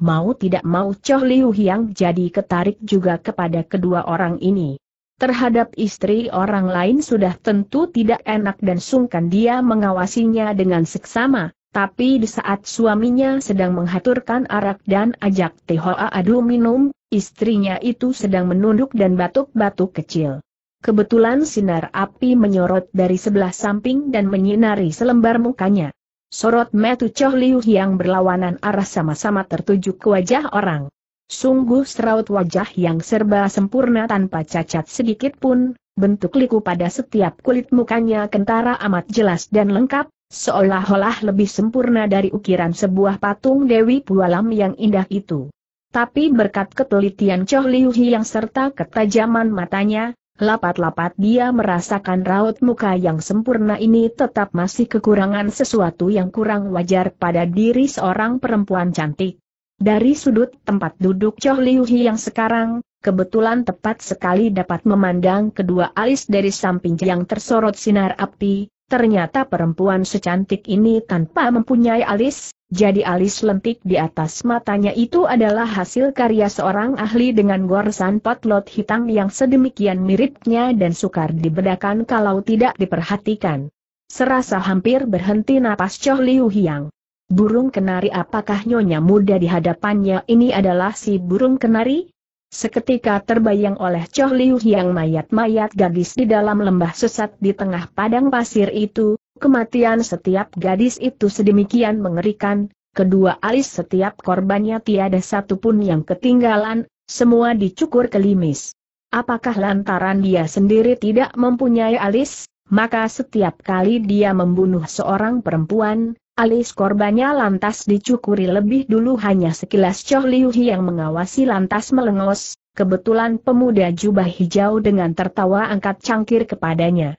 mau tidak mau Choh Liu Hiang jadi ketarik juga kepada kedua orang ini. Terhadap istri orang lain sudah tentu tidak enak dan sungkan dia mengawasinya dengan seksama, tapi di saat suaminya sedang menghaturkan arak dan ajak Hoa Adu minum, istrinya itu sedang menunduk dan batuk-batuk kecil. Kebetulan sinar api menyorot dari sebelah samping dan menyinari selembar mukanya. Sorot metu Choh Liu yang berlawanan arah sama-sama tertuju ke wajah orang. Sungguh seraut wajah yang serba sempurna tanpa cacat sedikit pun, bentuk liku pada setiap kulit mukanya kentara amat jelas dan lengkap, seolah-olah lebih sempurna dari ukiran sebuah patung Dewi Pualam yang indah itu. Tapi berkat ketelitian Choh Liu yang serta ketajaman matanya, Lapat-lapat dia merasakan raut muka yang sempurna ini tetap masih kekurangan sesuatu yang kurang wajar pada diri seorang perempuan cantik. Dari sudut tempat duduk Choh Liu Hi yang sekarang, kebetulan tepat sekali dapat memandang kedua alis dari samping yang tersorot sinar api, Ternyata perempuan secantik ini tanpa mempunyai alis, jadi alis lentik di atas matanya itu adalah hasil karya seorang ahli dengan goresan potlot hitam yang sedemikian miripnya dan sukar dibedakan kalau tidak diperhatikan. Serasa hampir berhenti napas Choh Liu Hiang. Burung kenari apakah nyonya muda di hadapannya ini adalah si burung kenari? Seketika terbayang oleh Choh Liu yang mayat-mayat gadis di dalam lembah sesat di tengah padang pasir itu, kematian setiap gadis itu sedemikian mengerikan, kedua alis setiap korbannya tiada satupun yang ketinggalan, semua dicukur kelimis. Apakah lantaran dia sendiri tidak mempunyai alis, maka setiap kali dia membunuh seorang perempuan, Alis korbannya lantas dicukuri lebih dulu hanya sekilas Choh Liu yang mengawasi lantas melengos, kebetulan pemuda jubah hijau dengan tertawa angkat cangkir kepadanya.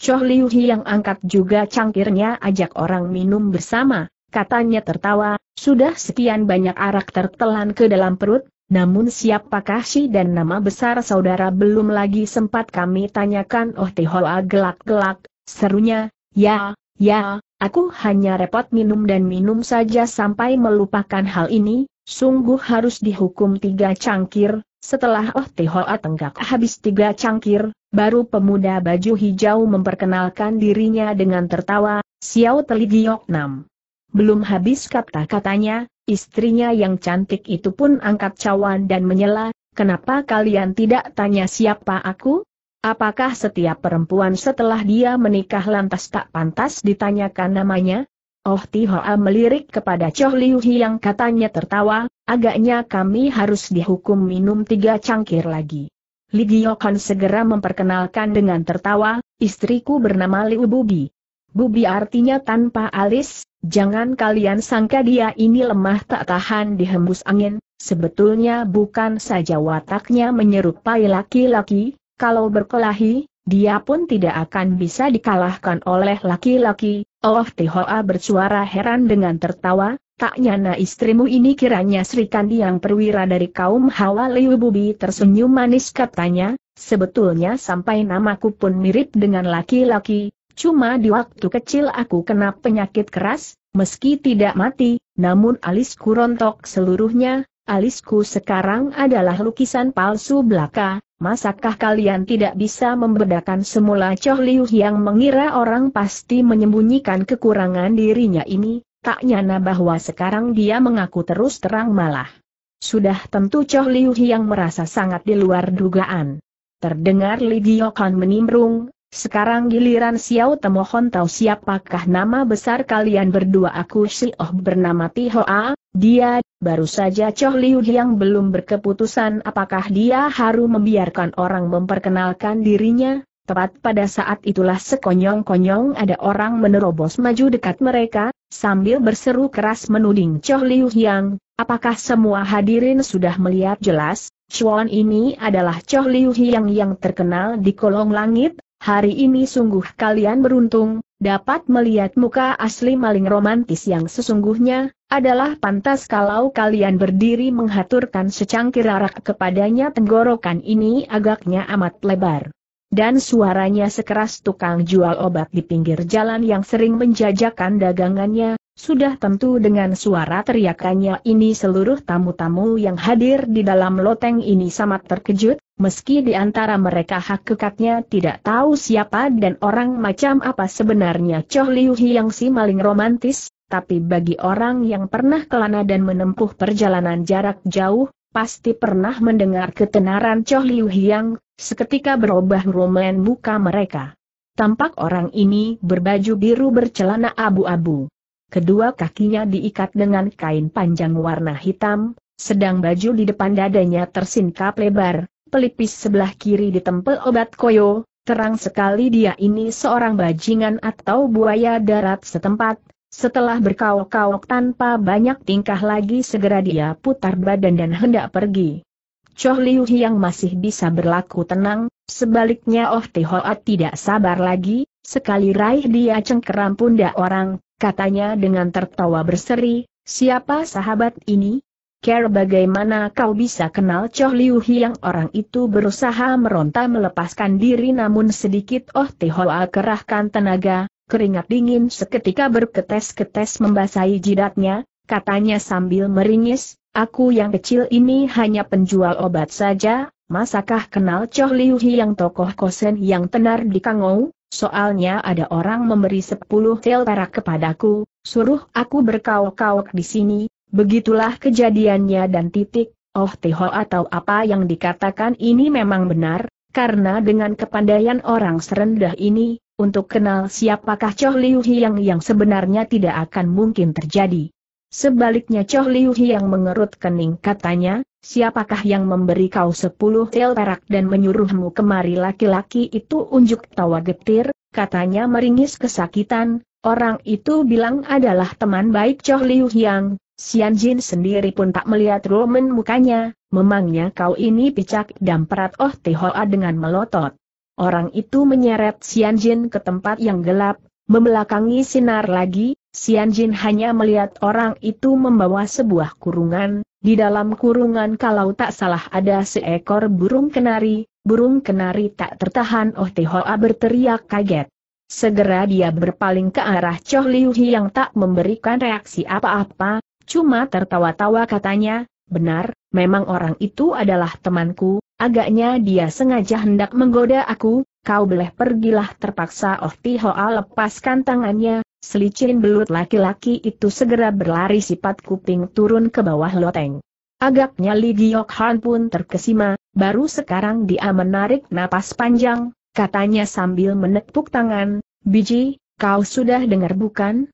Choh Liu yang angkat juga cangkirnya ajak orang minum bersama, katanya tertawa, sudah sekian banyak arak tertelan ke dalam perut, namun siapakah si dan nama besar saudara belum lagi sempat kami tanyakan Oh Tihoa ah, gelak-gelak, serunya, ya, ya, Aku hanya repot minum dan minum saja sampai melupakan hal ini, sungguh harus dihukum tiga cangkir, setelah Oh Tehoa tenggak habis tiga cangkir, baru pemuda baju hijau memperkenalkan dirinya dengan tertawa, Xiao Teligiok Nam. Belum habis kata-katanya, istrinya yang cantik itu pun angkat cawan dan menyela, kenapa kalian tidak tanya siapa aku? Apakah setiap perempuan setelah dia menikah lantas tak pantas ditanyakan namanya? Oh Tihoa melirik kepada Choh Liu Hi yang katanya tertawa, agaknya kami harus dihukum minum tiga cangkir lagi. Li Giokhan segera memperkenalkan dengan tertawa, istriku bernama Liu Bubi. Bubi artinya tanpa alis, jangan kalian sangka dia ini lemah tak tahan dihembus angin, sebetulnya bukan saja wataknya menyerupai laki-laki, kalau berkelahi, dia pun tidak akan bisa dikalahkan oleh laki-laki. Oh Tihoa bersuara heran dengan tertawa, tak nyana istrimu ini kiranya Sri Kandi yang perwira dari kaum Hawa Liu Bubi tersenyum manis katanya, sebetulnya sampai namaku pun mirip dengan laki-laki, cuma di waktu kecil aku kena penyakit keras, meski tidak mati, namun alis kurontok seluruhnya, Alisku sekarang adalah lukisan palsu belaka, masakah kalian tidak bisa membedakan semula Choh Liu yang mengira orang pasti menyembunyikan kekurangan dirinya ini, tak nyana bahwa sekarang dia mengaku terus terang malah. Sudah tentu Choh Liu yang merasa sangat di luar dugaan. Terdengar Li Giokan menimbrung, sekarang giliran Xiao Temohon tahu siapakah nama besar kalian berdua aku si Oh bernama Tihoa, dia, baru saja Choh Liu yang belum berkeputusan apakah dia harus membiarkan orang memperkenalkan dirinya, tepat pada saat itulah sekonyong-konyong ada orang menerobos maju dekat mereka, sambil berseru keras menuding Choh Liu yang, apakah semua hadirin sudah melihat jelas, Chuan ini adalah Choh Liu yang yang terkenal di kolong langit, hari ini sungguh kalian beruntung, dapat melihat muka asli maling romantis yang sesungguhnya, adalah pantas kalau kalian berdiri menghaturkan secangkir arak kepadanya tenggorokan ini agaknya amat lebar. Dan suaranya sekeras tukang jual obat di pinggir jalan yang sering menjajakan dagangannya, sudah tentu dengan suara teriakannya ini seluruh tamu-tamu yang hadir di dalam loteng ini sangat terkejut, meski di antara mereka hakikatnya tidak tahu siapa dan orang macam apa sebenarnya Choh Liu Hiang si maling romantis, tapi bagi orang yang pernah kelana dan menempuh perjalanan jarak jauh, pasti pernah mendengar ketenaran Choh Liu Hiang, seketika berubah rumen muka mereka. Tampak orang ini berbaju biru bercelana abu-abu. Kedua kakinya diikat dengan kain panjang warna hitam, sedang baju di depan dadanya tersingkap lebar, pelipis sebelah kiri di tempel obat koyo, terang sekali dia ini seorang bajingan atau buaya darat setempat, setelah berkauk kauk tanpa banyak tingkah lagi segera dia putar badan dan hendak pergi. Choh Liu yang masih bisa berlaku tenang, sebaliknya Oh Tehoat tidak sabar lagi, sekali raih dia cengkeram pundak orang, katanya dengan tertawa berseri, siapa sahabat ini? Care bagaimana kau bisa kenal Choh Liu Hiang orang itu berusaha meronta melepaskan diri namun sedikit Oh Tihoa kerahkan tenaga, keringat dingin seketika berketes-ketes membasahi jidatnya, katanya sambil meringis, aku yang kecil ini hanya penjual obat saja, masakah kenal Choh Liu Hiang tokoh kosen yang tenar di Kangou? Soalnya ada orang memberi sepuluh tel perak kepadaku, suruh aku berkauk-kauk di sini, Begitulah kejadiannya dan titik, oh teho atau apa yang dikatakan ini memang benar, karena dengan kepandaian orang serendah ini, untuk kenal siapakah Choh Liu Hiang yang sebenarnya tidak akan mungkin terjadi. Sebaliknya Choh Liu Hiang mengerut kening katanya, siapakah yang memberi kau sepuluh tel perak dan menyuruhmu kemari laki-laki itu unjuk tawa getir, katanya meringis kesakitan, orang itu bilang adalah teman baik Choh Liu Hiang, Sian Jin sendiri pun tak melihat Roman mukanya, memangnya kau ini picak dan perat Oh Tehoa dengan melotot. Orang itu menyeret Sian Jin ke tempat yang gelap, membelakangi sinar lagi, Sian Jin hanya melihat orang itu membawa sebuah kurungan, di dalam kurungan kalau tak salah ada seekor burung kenari, burung kenari tak tertahan Oh Tehoa berteriak kaget. Segera dia berpaling ke arah Choh Liu Hi yang tak memberikan reaksi apa-apa, Cuma tertawa-tawa katanya, benar, memang orang itu adalah temanku, agaknya dia sengaja hendak menggoda aku, kau boleh pergilah terpaksa Oh Tihoa lepaskan tangannya, selicin belut laki-laki itu segera berlari sifat kuping turun ke bawah loteng. Agaknya Li Giok Han pun terkesima, baru sekarang dia menarik napas panjang, katanya sambil menepuk tangan, Biji, kau sudah dengar bukan?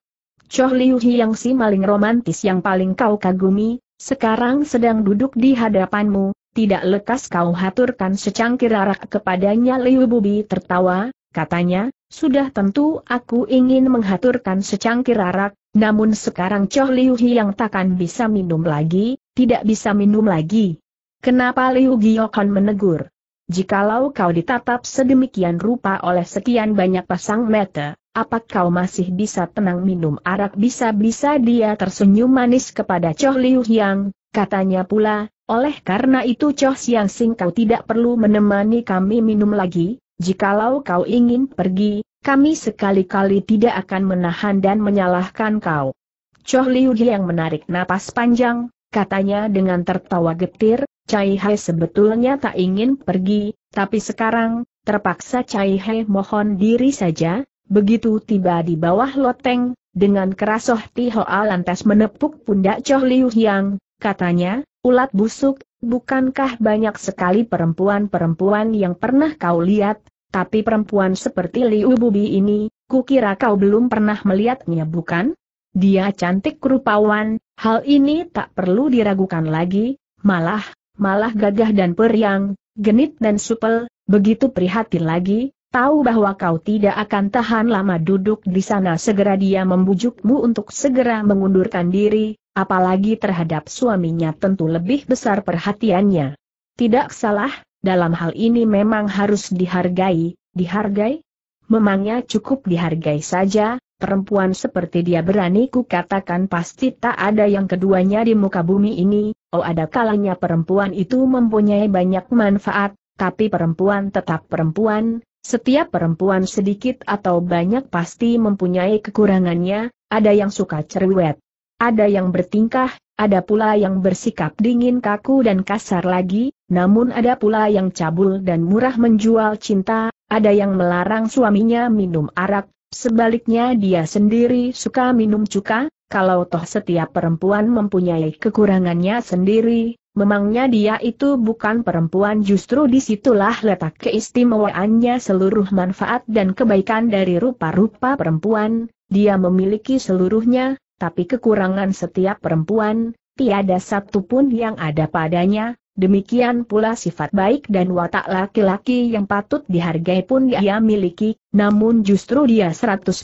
Choh Liu yang si maling romantis yang paling kau kagumi, sekarang sedang duduk di hadapanmu, tidak lekas kau haturkan secangkir arak kepadanya Liu Bubi tertawa, katanya, sudah tentu aku ingin menghaturkan secangkir arak, namun sekarang Choh Liu yang takkan bisa minum lagi, tidak bisa minum lagi. Kenapa Liu Giokon menegur? Jikalau kau ditatap sedemikian rupa oleh sekian banyak pasang mata, apa kau masih bisa tenang minum arak bisa-bisa dia tersenyum manis kepada Choh Liu Yang, katanya pula, oleh karena itu Choh Siang Sing kau tidak perlu menemani kami minum lagi, jikalau kau ingin pergi, kami sekali-kali tidak akan menahan dan menyalahkan kau. Choh Liu Yang menarik napas panjang, katanya dengan tertawa getir, Cai Hai sebetulnya tak ingin pergi, tapi sekarang, terpaksa Cai Hai mohon diri saja, Begitu tiba di bawah loteng, dengan keras Soh Tihoa lantas menepuk pundak Choh Liu Yang, katanya, ulat busuk, bukankah banyak sekali perempuan-perempuan yang pernah kau lihat, tapi perempuan seperti Liu Bubi ini, kukira kau belum pernah melihatnya bukan? Dia cantik kerupawan, hal ini tak perlu diragukan lagi, malah, malah gagah dan periang, genit dan supel, begitu prihatin lagi, Tahu bahwa kau tidak akan tahan lama duduk di sana segera dia membujukmu untuk segera mengundurkan diri, apalagi terhadap suaminya tentu lebih besar perhatiannya. Tidak salah, dalam hal ini memang harus dihargai, dihargai? Memangnya cukup dihargai saja, perempuan seperti dia berani ku katakan pasti tak ada yang keduanya di muka bumi ini, oh ada kalanya perempuan itu mempunyai banyak manfaat, tapi perempuan tetap perempuan, setiap perempuan sedikit atau banyak pasti mempunyai kekurangannya, ada yang suka cerewet. Ada yang bertingkah, ada pula yang bersikap dingin kaku dan kasar lagi, namun ada pula yang cabul dan murah menjual cinta, ada yang melarang suaminya minum arak, sebaliknya dia sendiri suka minum cuka, kalau toh setiap perempuan mempunyai kekurangannya sendiri, Memangnya dia itu bukan perempuan justru disitulah letak keistimewaannya seluruh manfaat dan kebaikan dari rupa-rupa perempuan, dia memiliki seluruhnya, tapi kekurangan setiap perempuan, tiada satu pun yang ada padanya, demikian pula sifat baik dan watak laki-laki yang patut dihargai pun dia miliki, namun justru dia 100%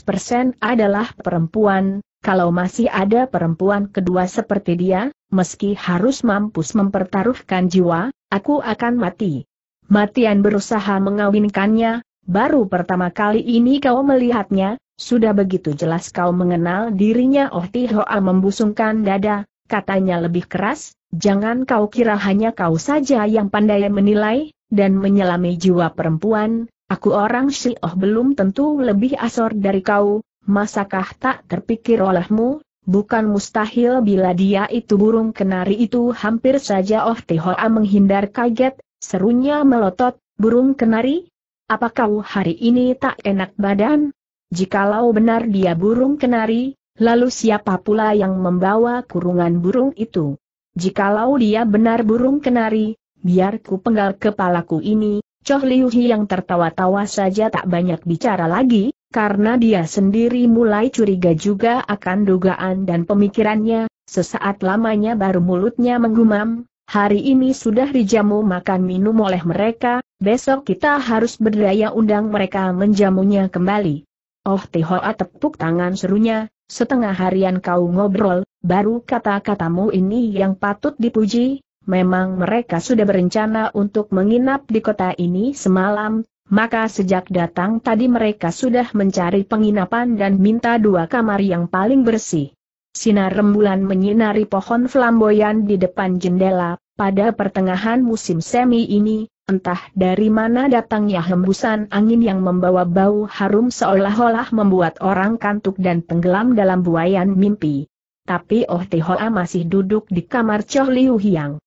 adalah perempuan, kalau masih ada perempuan kedua seperti dia, meski harus mampus mempertaruhkan jiwa, aku akan mati. Matian berusaha mengawinkannya, baru pertama kali ini kau melihatnya, sudah begitu jelas kau mengenal dirinya Oh Tihoa membusungkan dada, katanya lebih keras, jangan kau kira hanya kau saja yang pandai menilai, dan menyelami jiwa perempuan, aku orang Oh belum tentu lebih asor dari kau, Masakah tak terpikir olehmu, bukan mustahil bila dia itu burung kenari itu hampir saja Oh Tehoa menghindar kaget, serunya melotot, burung kenari? Apa kau hari ini tak enak badan? Jikalau benar dia burung kenari, lalu siapa pula yang membawa kurungan burung itu? Jikalau dia benar burung kenari, biar ku penggal kepalaku ini, Choh Liu Hi yang tertawa-tawa saja tak banyak bicara lagi, karena dia sendiri mulai curiga juga akan dugaan dan pemikirannya, sesaat lamanya baru mulutnya menggumam, hari ini sudah dijamu makan minum oleh mereka, besok kita harus berdaya undang mereka menjamunya kembali. Oh Tihoa tepuk tangan serunya, setengah harian kau ngobrol, baru kata-katamu ini yang patut dipuji, memang mereka sudah berencana untuk menginap di kota ini semalam, maka sejak datang tadi mereka sudah mencari penginapan dan minta dua kamar yang paling bersih. Sinar rembulan menyinari pohon flamboyan di depan jendela, pada pertengahan musim semi ini, entah dari mana datangnya hembusan angin yang membawa bau harum seolah-olah membuat orang kantuk dan tenggelam dalam buayan mimpi. Tapi Oh Tihoa masih duduk di kamar Choh Liu Hiang.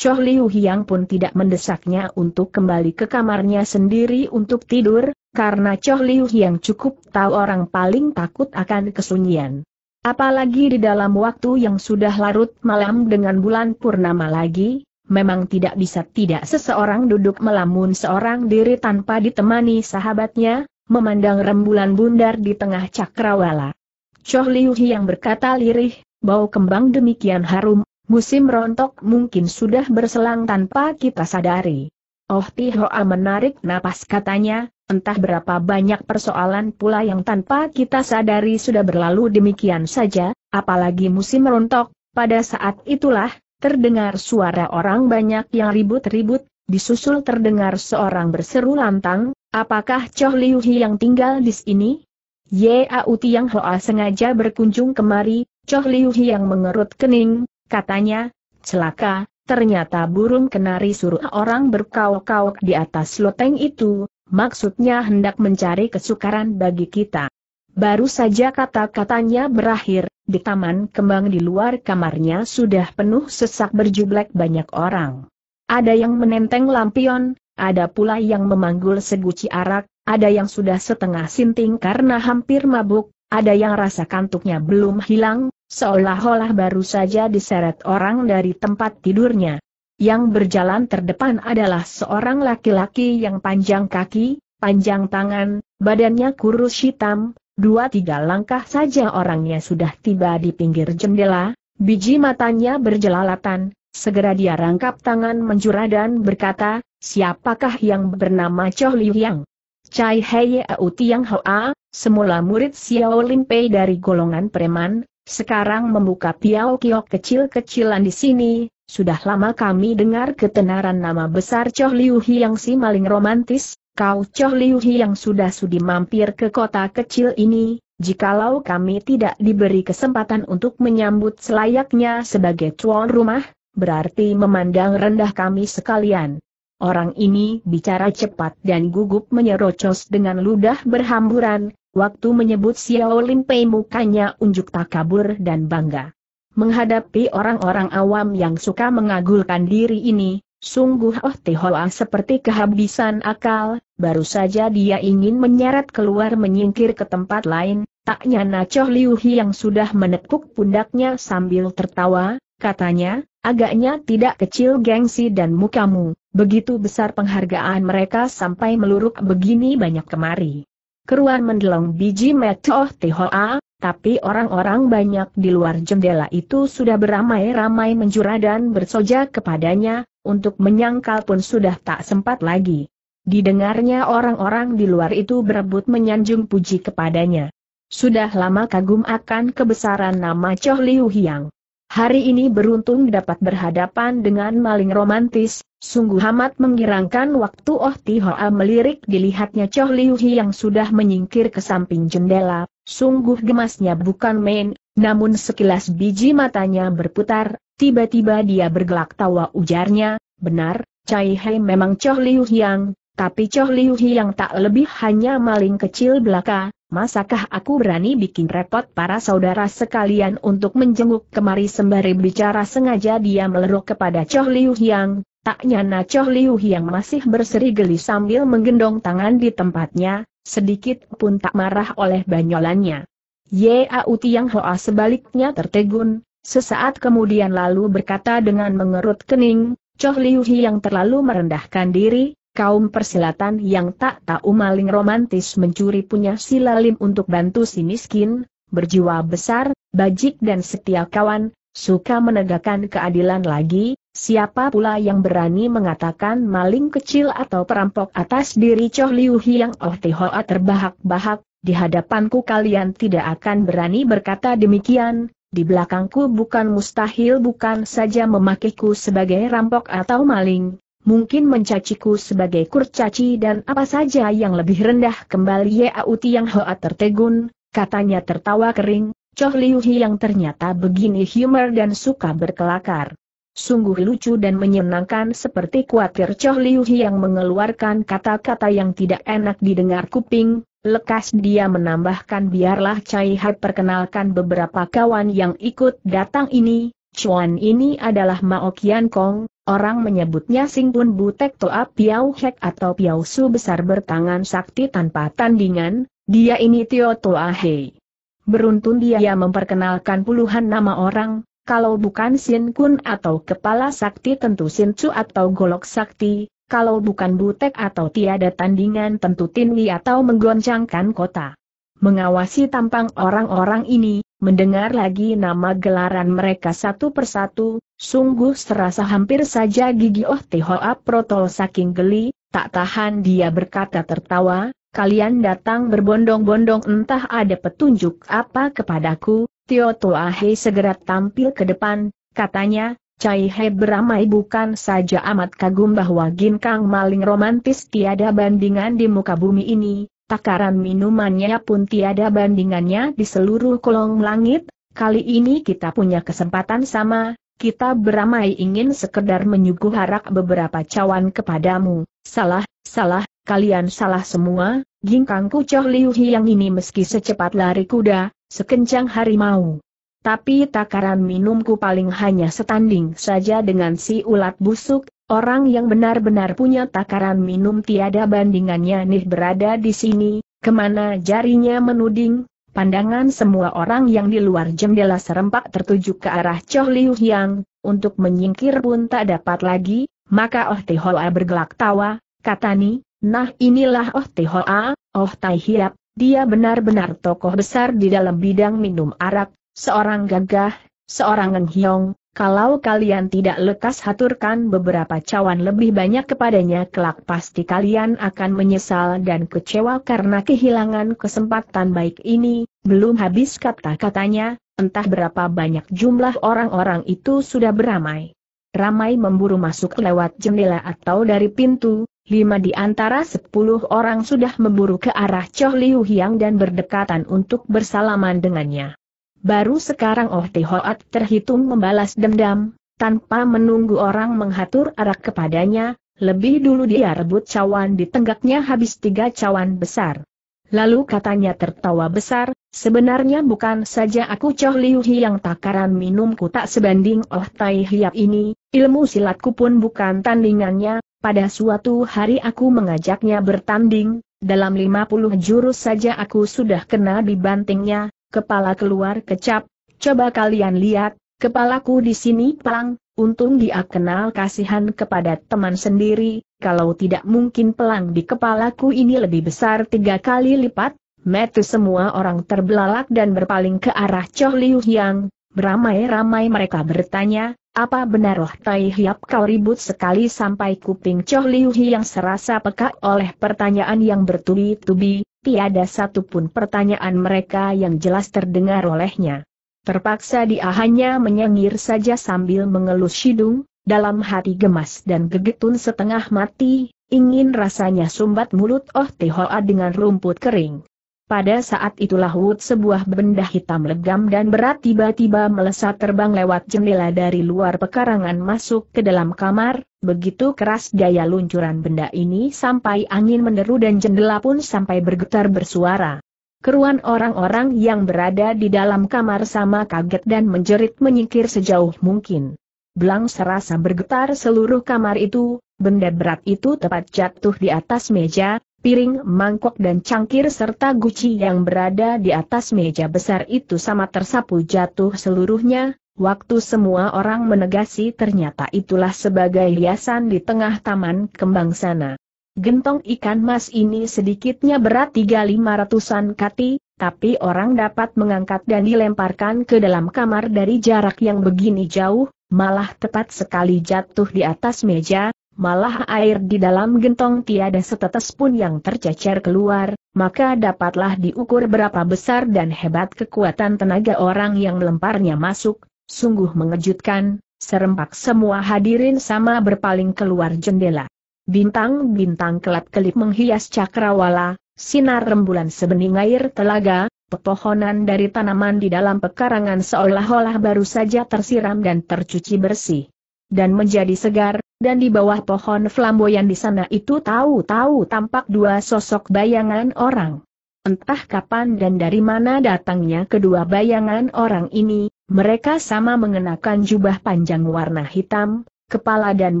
Choh Liu Hiang pun tidak mendesaknya untuk kembali ke kamarnya sendiri untuk tidur, karena Choh Liu Hiang cukup tahu orang paling takut akan kesunyian. Apalagi di dalam waktu yang sudah larut malam dengan bulan purnama lagi, memang tidak bisa tidak seseorang duduk melamun seorang diri tanpa ditemani sahabatnya, memandang rembulan bundar di tengah cakrawala. Choh Liu Hiang berkata lirih, bau kembang demikian harum Musim rontok mungkin sudah berselang tanpa kita sadari. Oh Tihoa menarik napas katanya, entah berapa banyak persoalan pula yang tanpa kita sadari sudah berlalu demikian saja, apalagi musim rontok, pada saat itulah, terdengar suara orang banyak yang ribut-ribut, disusul terdengar seorang berseru lantang, apakah Choh Liu yang tinggal di sini? Yeau Tiang Hoa sengaja berkunjung kemari, Choh Liu yang mengerut kening, Katanya, celaka, ternyata burung kenari suruh orang berkauk-kauk di atas loteng itu, maksudnya hendak mencari kesukaran bagi kita. Baru saja kata-katanya berakhir, di taman kembang di luar kamarnya sudah penuh sesak berjublek banyak orang. Ada yang menenteng lampion, ada pula yang memanggul seguci arak, ada yang sudah setengah sinting karena hampir mabuk, ada yang rasa kantuknya belum hilang, seolah-olah baru saja diseret orang dari tempat tidurnya. Yang berjalan terdepan adalah seorang laki-laki yang panjang kaki, panjang tangan, badannya kurus hitam, dua tiga langkah saja orangnya sudah tiba di pinggir jendela, biji matanya berjelalatan, segera dia rangkap tangan menjura dan berkata, siapakah yang bernama Choh Liu Yang? Cai Hei Au Tiang Hoa, semula murid Xiao Limpei dari golongan preman, sekarang membuka piau kiok kecil-kecilan di sini, sudah lama kami dengar ketenaran nama besar Choh Liu yang si maling romantis, kau Choh Liu yang sudah sudi mampir ke kota kecil ini, jikalau kami tidak diberi kesempatan untuk menyambut selayaknya sebagai tuan rumah, berarti memandang rendah kami sekalian. Orang ini bicara cepat dan gugup menyerocos dengan ludah berhamburan, Waktu menyebut Xiao Lin Pei mukanya unjuk tak kabur dan bangga. Menghadapi orang-orang awam yang suka mengagulkan diri ini, sungguh Oh Hoa seperti kehabisan akal, baru saja dia ingin menyeret keluar menyingkir ke tempat lain, tak nyana Choh Liu Hi yang sudah menepuk pundaknya sambil tertawa, katanya, agaknya tidak kecil gengsi dan mukamu, begitu besar penghargaan mereka sampai meluruk begini banyak kemari keruan mendelong biji metoh tihoa, tapi orang-orang banyak di luar jendela itu sudah beramai-ramai menjura dan bersoja kepadanya, untuk menyangkal pun sudah tak sempat lagi. Didengarnya orang-orang di luar itu berebut menyanjung puji kepadanya. Sudah lama kagum akan kebesaran nama Choh Liu Hiang. Hari ini beruntung dapat berhadapan dengan maling romantis, sungguh amat mengirangkan waktu Oh Ti Hoa melirik dilihatnya Choh Liu yang sudah menyingkir ke samping jendela, sungguh gemasnya bukan main, namun sekilas biji matanya berputar, tiba-tiba dia bergelak tawa ujarnya, benar, Cai Hei memang Choh Liu yang, tapi Choh Liu yang tak lebih hanya maling kecil belaka, Masakah aku berani bikin repot para saudara sekalian untuk menjenguk kemari sembari bicara sengaja dia meleruk kepada Choh Liu Yang, tak nyana Choh Liu Yang masih berseri geli sambil menggendong tangan di tempatnya, sedikit pun tak marah oleh banyolannya. Yau Tiang Hoa sebaliknya tertegun, sesaat kemudian lalu berkata dengan mengerut kening, Choh Liu Yang terlalu merendahkan diri, kaum persilatan yang tak tahu maling romantis mencuri punya silalim untuk bantu si miskin, berjiwa besar, bajik dan setia kawan, suka menegakkan keadilan lagi, siapa pula yang berani mengatakan maling kecil atau perampok atas diri Choh Liu Hiang Oh Tihoa ah, terbahak-bahak, di hadapanku kalian tidak akan berani berkata demikian, di belakangku bukan mustahil bukan saja memakiku sebagai rampok atau maling, mungkin mencaciku sebagai kurcaci dan apa saja yang lebih rendah kembali ya Auti yang Hoa tertegun, katanya tertawa kering, Choh Liu Hi yang ternyata begini humor dan suka berkelakar. Sungguh lucu dan menyenangkan seperti kuatir Choh Liu Hi yang mengeluarkan kata-kata yang tidak enak didengar kuping, Lekas dia menambahkan biarlah Cai Hai perkenalkan beberapa kawan yang ikut datang ini, Chuan ini adalah Mao Qian Kong, orang menyebutnya Sing Pun Butek Toa Piao Hek atau Piao Su besar bertangan sakti tanpa tandingan, dia ini Tio Toa Hei. Beruntun dia memperkenalkan puluhan nama orang, kalau bukan Sin Kun atau Kepala Sakti tentu Sin Chu atau Golok Sakti, kalau bukan butek atau tiada tandingan tentu Tin Li atau menggoncangkan kota. Mengawasi tampang orang-orang ini, Mendengar lagi nama gelaran mereka satu persatu, sungguh serasa hampir saja gigi Oh Tihoa Protol saking geli, tak tahan dia berkata tertawa, kalian datang berbondong-bondong entah ada petunjuk apa kepadaku, Tio Toahe segera tampil ke depan, katanya, Cai He beramai bukan saja amat kagum bahwa Ginkang maling romantis tiada bandingan di muka bumi ini, Takaran minumannya pun tiada bandingannya di seluruh kolong langit, kali ini kita punya kesempatan sama, kita beramai ingin sekedar menyuguh harak beberapa cawan kepadamu. Salah, salah, kalian salah semua, gingkangku Kucoh Liu Hiang ini meski secepat lari kuda, sekencang harimau tapi takaran minumku paling hanya setanding saja dengan si ulat busuk, orang yang benar-benar punya takaran minum tiada bandingannya nih berada di sini, kemana jarinya menuding, pandangan semua orang yang di luar jendela serempak tertuju ke arah Choh Liu Yang, untuk menyingkir pun tak dapat lagi, maka Oh Tihoa bergelak tawa, kata Nih. nah inilah Oh Tihoa, Oh Tai Hiap, dia benar-benar tokoh besar di dalam bidang minum arak, seorang gagah, seorang ngenghiong, kalau kalian tidak lekas haturkan beberapa cawan lebih banyak kepadanya kelak pasti kalian akan menyesal dan kecewa karena kehilangan kesempatan baik ini, belum habis kata-katanya, entah berapa banyak jumlah orang-orang itu sudah beramai. Ramai memburu masuk lewat jendela atau dari pintu, lima di antara sepuluh orang sudah memburu ke arah Choh Liu Hiang dan berdekatan untuk bersalaman dengannya. Baru sekarang Oh Tehoat terhitung membalas dendam, tanpa menunggu orang menghatur arah kepadanya, lebih dulu dia rebut cawan di tenggaknya habis tiga cawan besar. Lalu katanya tertawa besar, sebenarnya bukan saja aku Choh Liu Hi yang takaran minumku tak sebanding Oh Tai Hiap ini, ilmu silatku pun bukan tandingannya, pada suatu hari aku mengajaknya bertanding, dalam 50 jurus saja aku sudah kena dibantingnya, kepala keluar kecap, coba kalian lihat, kepalaku di sini pelang, untung dia kenal kasihan kepada teman sendiri, kalau tidak mungkin pelang di kepalaku ini lebih besar tiga kali lipat, metu semua orang terbelalak dan berpaling ke arah Choh Liu Yang, beramai-ramai mereka bertanya, apa benar Roh Tai Hiap kau ribut sekali sampai kuping Choh Liu Yang serasa peka oleh pertanyaan yang bertubi-tubi, tiada satupun pertanyaan mereka yang jelas terdengar olehnya. Terpaksa dia hanya menyengir saja sambil mengelus hidung, dalam hati gemas dan gegetun setengah mati, ingin rasanya sumbat mulut Oh Tehoa dengan rumput kering. Pada saat itulah Wood sebuah benda hitam legam dan berat tiba-tiba melesat terbang lewat jendela dari luar pekarangan masuk ke dalam kamar, begitu keras daya luncuran benda ini sampai angin meneru dan jendela pun sampai bergetar bersuara. Keruan orang-orang yang berada di dalam kamar sama kaget dan menjerit menyingkir sejauh mungkin. Belang serasa bergetar seluruh kamar itu, benda berat itu tepat jatuh di atas meja, piring, mangkok dan cangkir serta guci yang berada di atas meja besar itu sama tersapu jatuh seluruhnya, waktu semua orang menegasi ternyata itulah sebagai hiasan di tengah taman kembang sana. Gentong ikan mas ini sedikitnya berat 3500-an kati, tapi orang dapat mengangkat dan dilemparkan ke dalam kamar dari jarak yang begini jauh, malah tepat sekali jatuh di atas meja, malah air di dalam gentong tiada setetes pun yang tercecer keluar, maka dapatlah diukur berapa besar dan hebat kekuatan tenaga orang yang melemparnya masuk, sungguh mengejutkan, serempak semua hadirin sama berpaling keluar jendela. Bintang-bintang kelap-kelip menghias cakrawala, sinar rembulan sebening air telaga, pepohonan dari tanaman di dalam pekarangan seolah-olah baru saja tersiram dan tercuci bersih. Dan menjadi segar, dan di bawah pohon flamboyan di sana itu tahu-tahu tampak dua sosok bayangan orang. Entah kapan dan dari mana datangnya kedua bayangan orang ini, mereka sama mengenakan jubah panjang warna hitam, kepala dan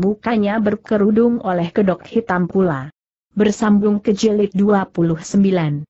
mukanya berkerudung oleh kedok hitam pula. Bersambung ke jilid 29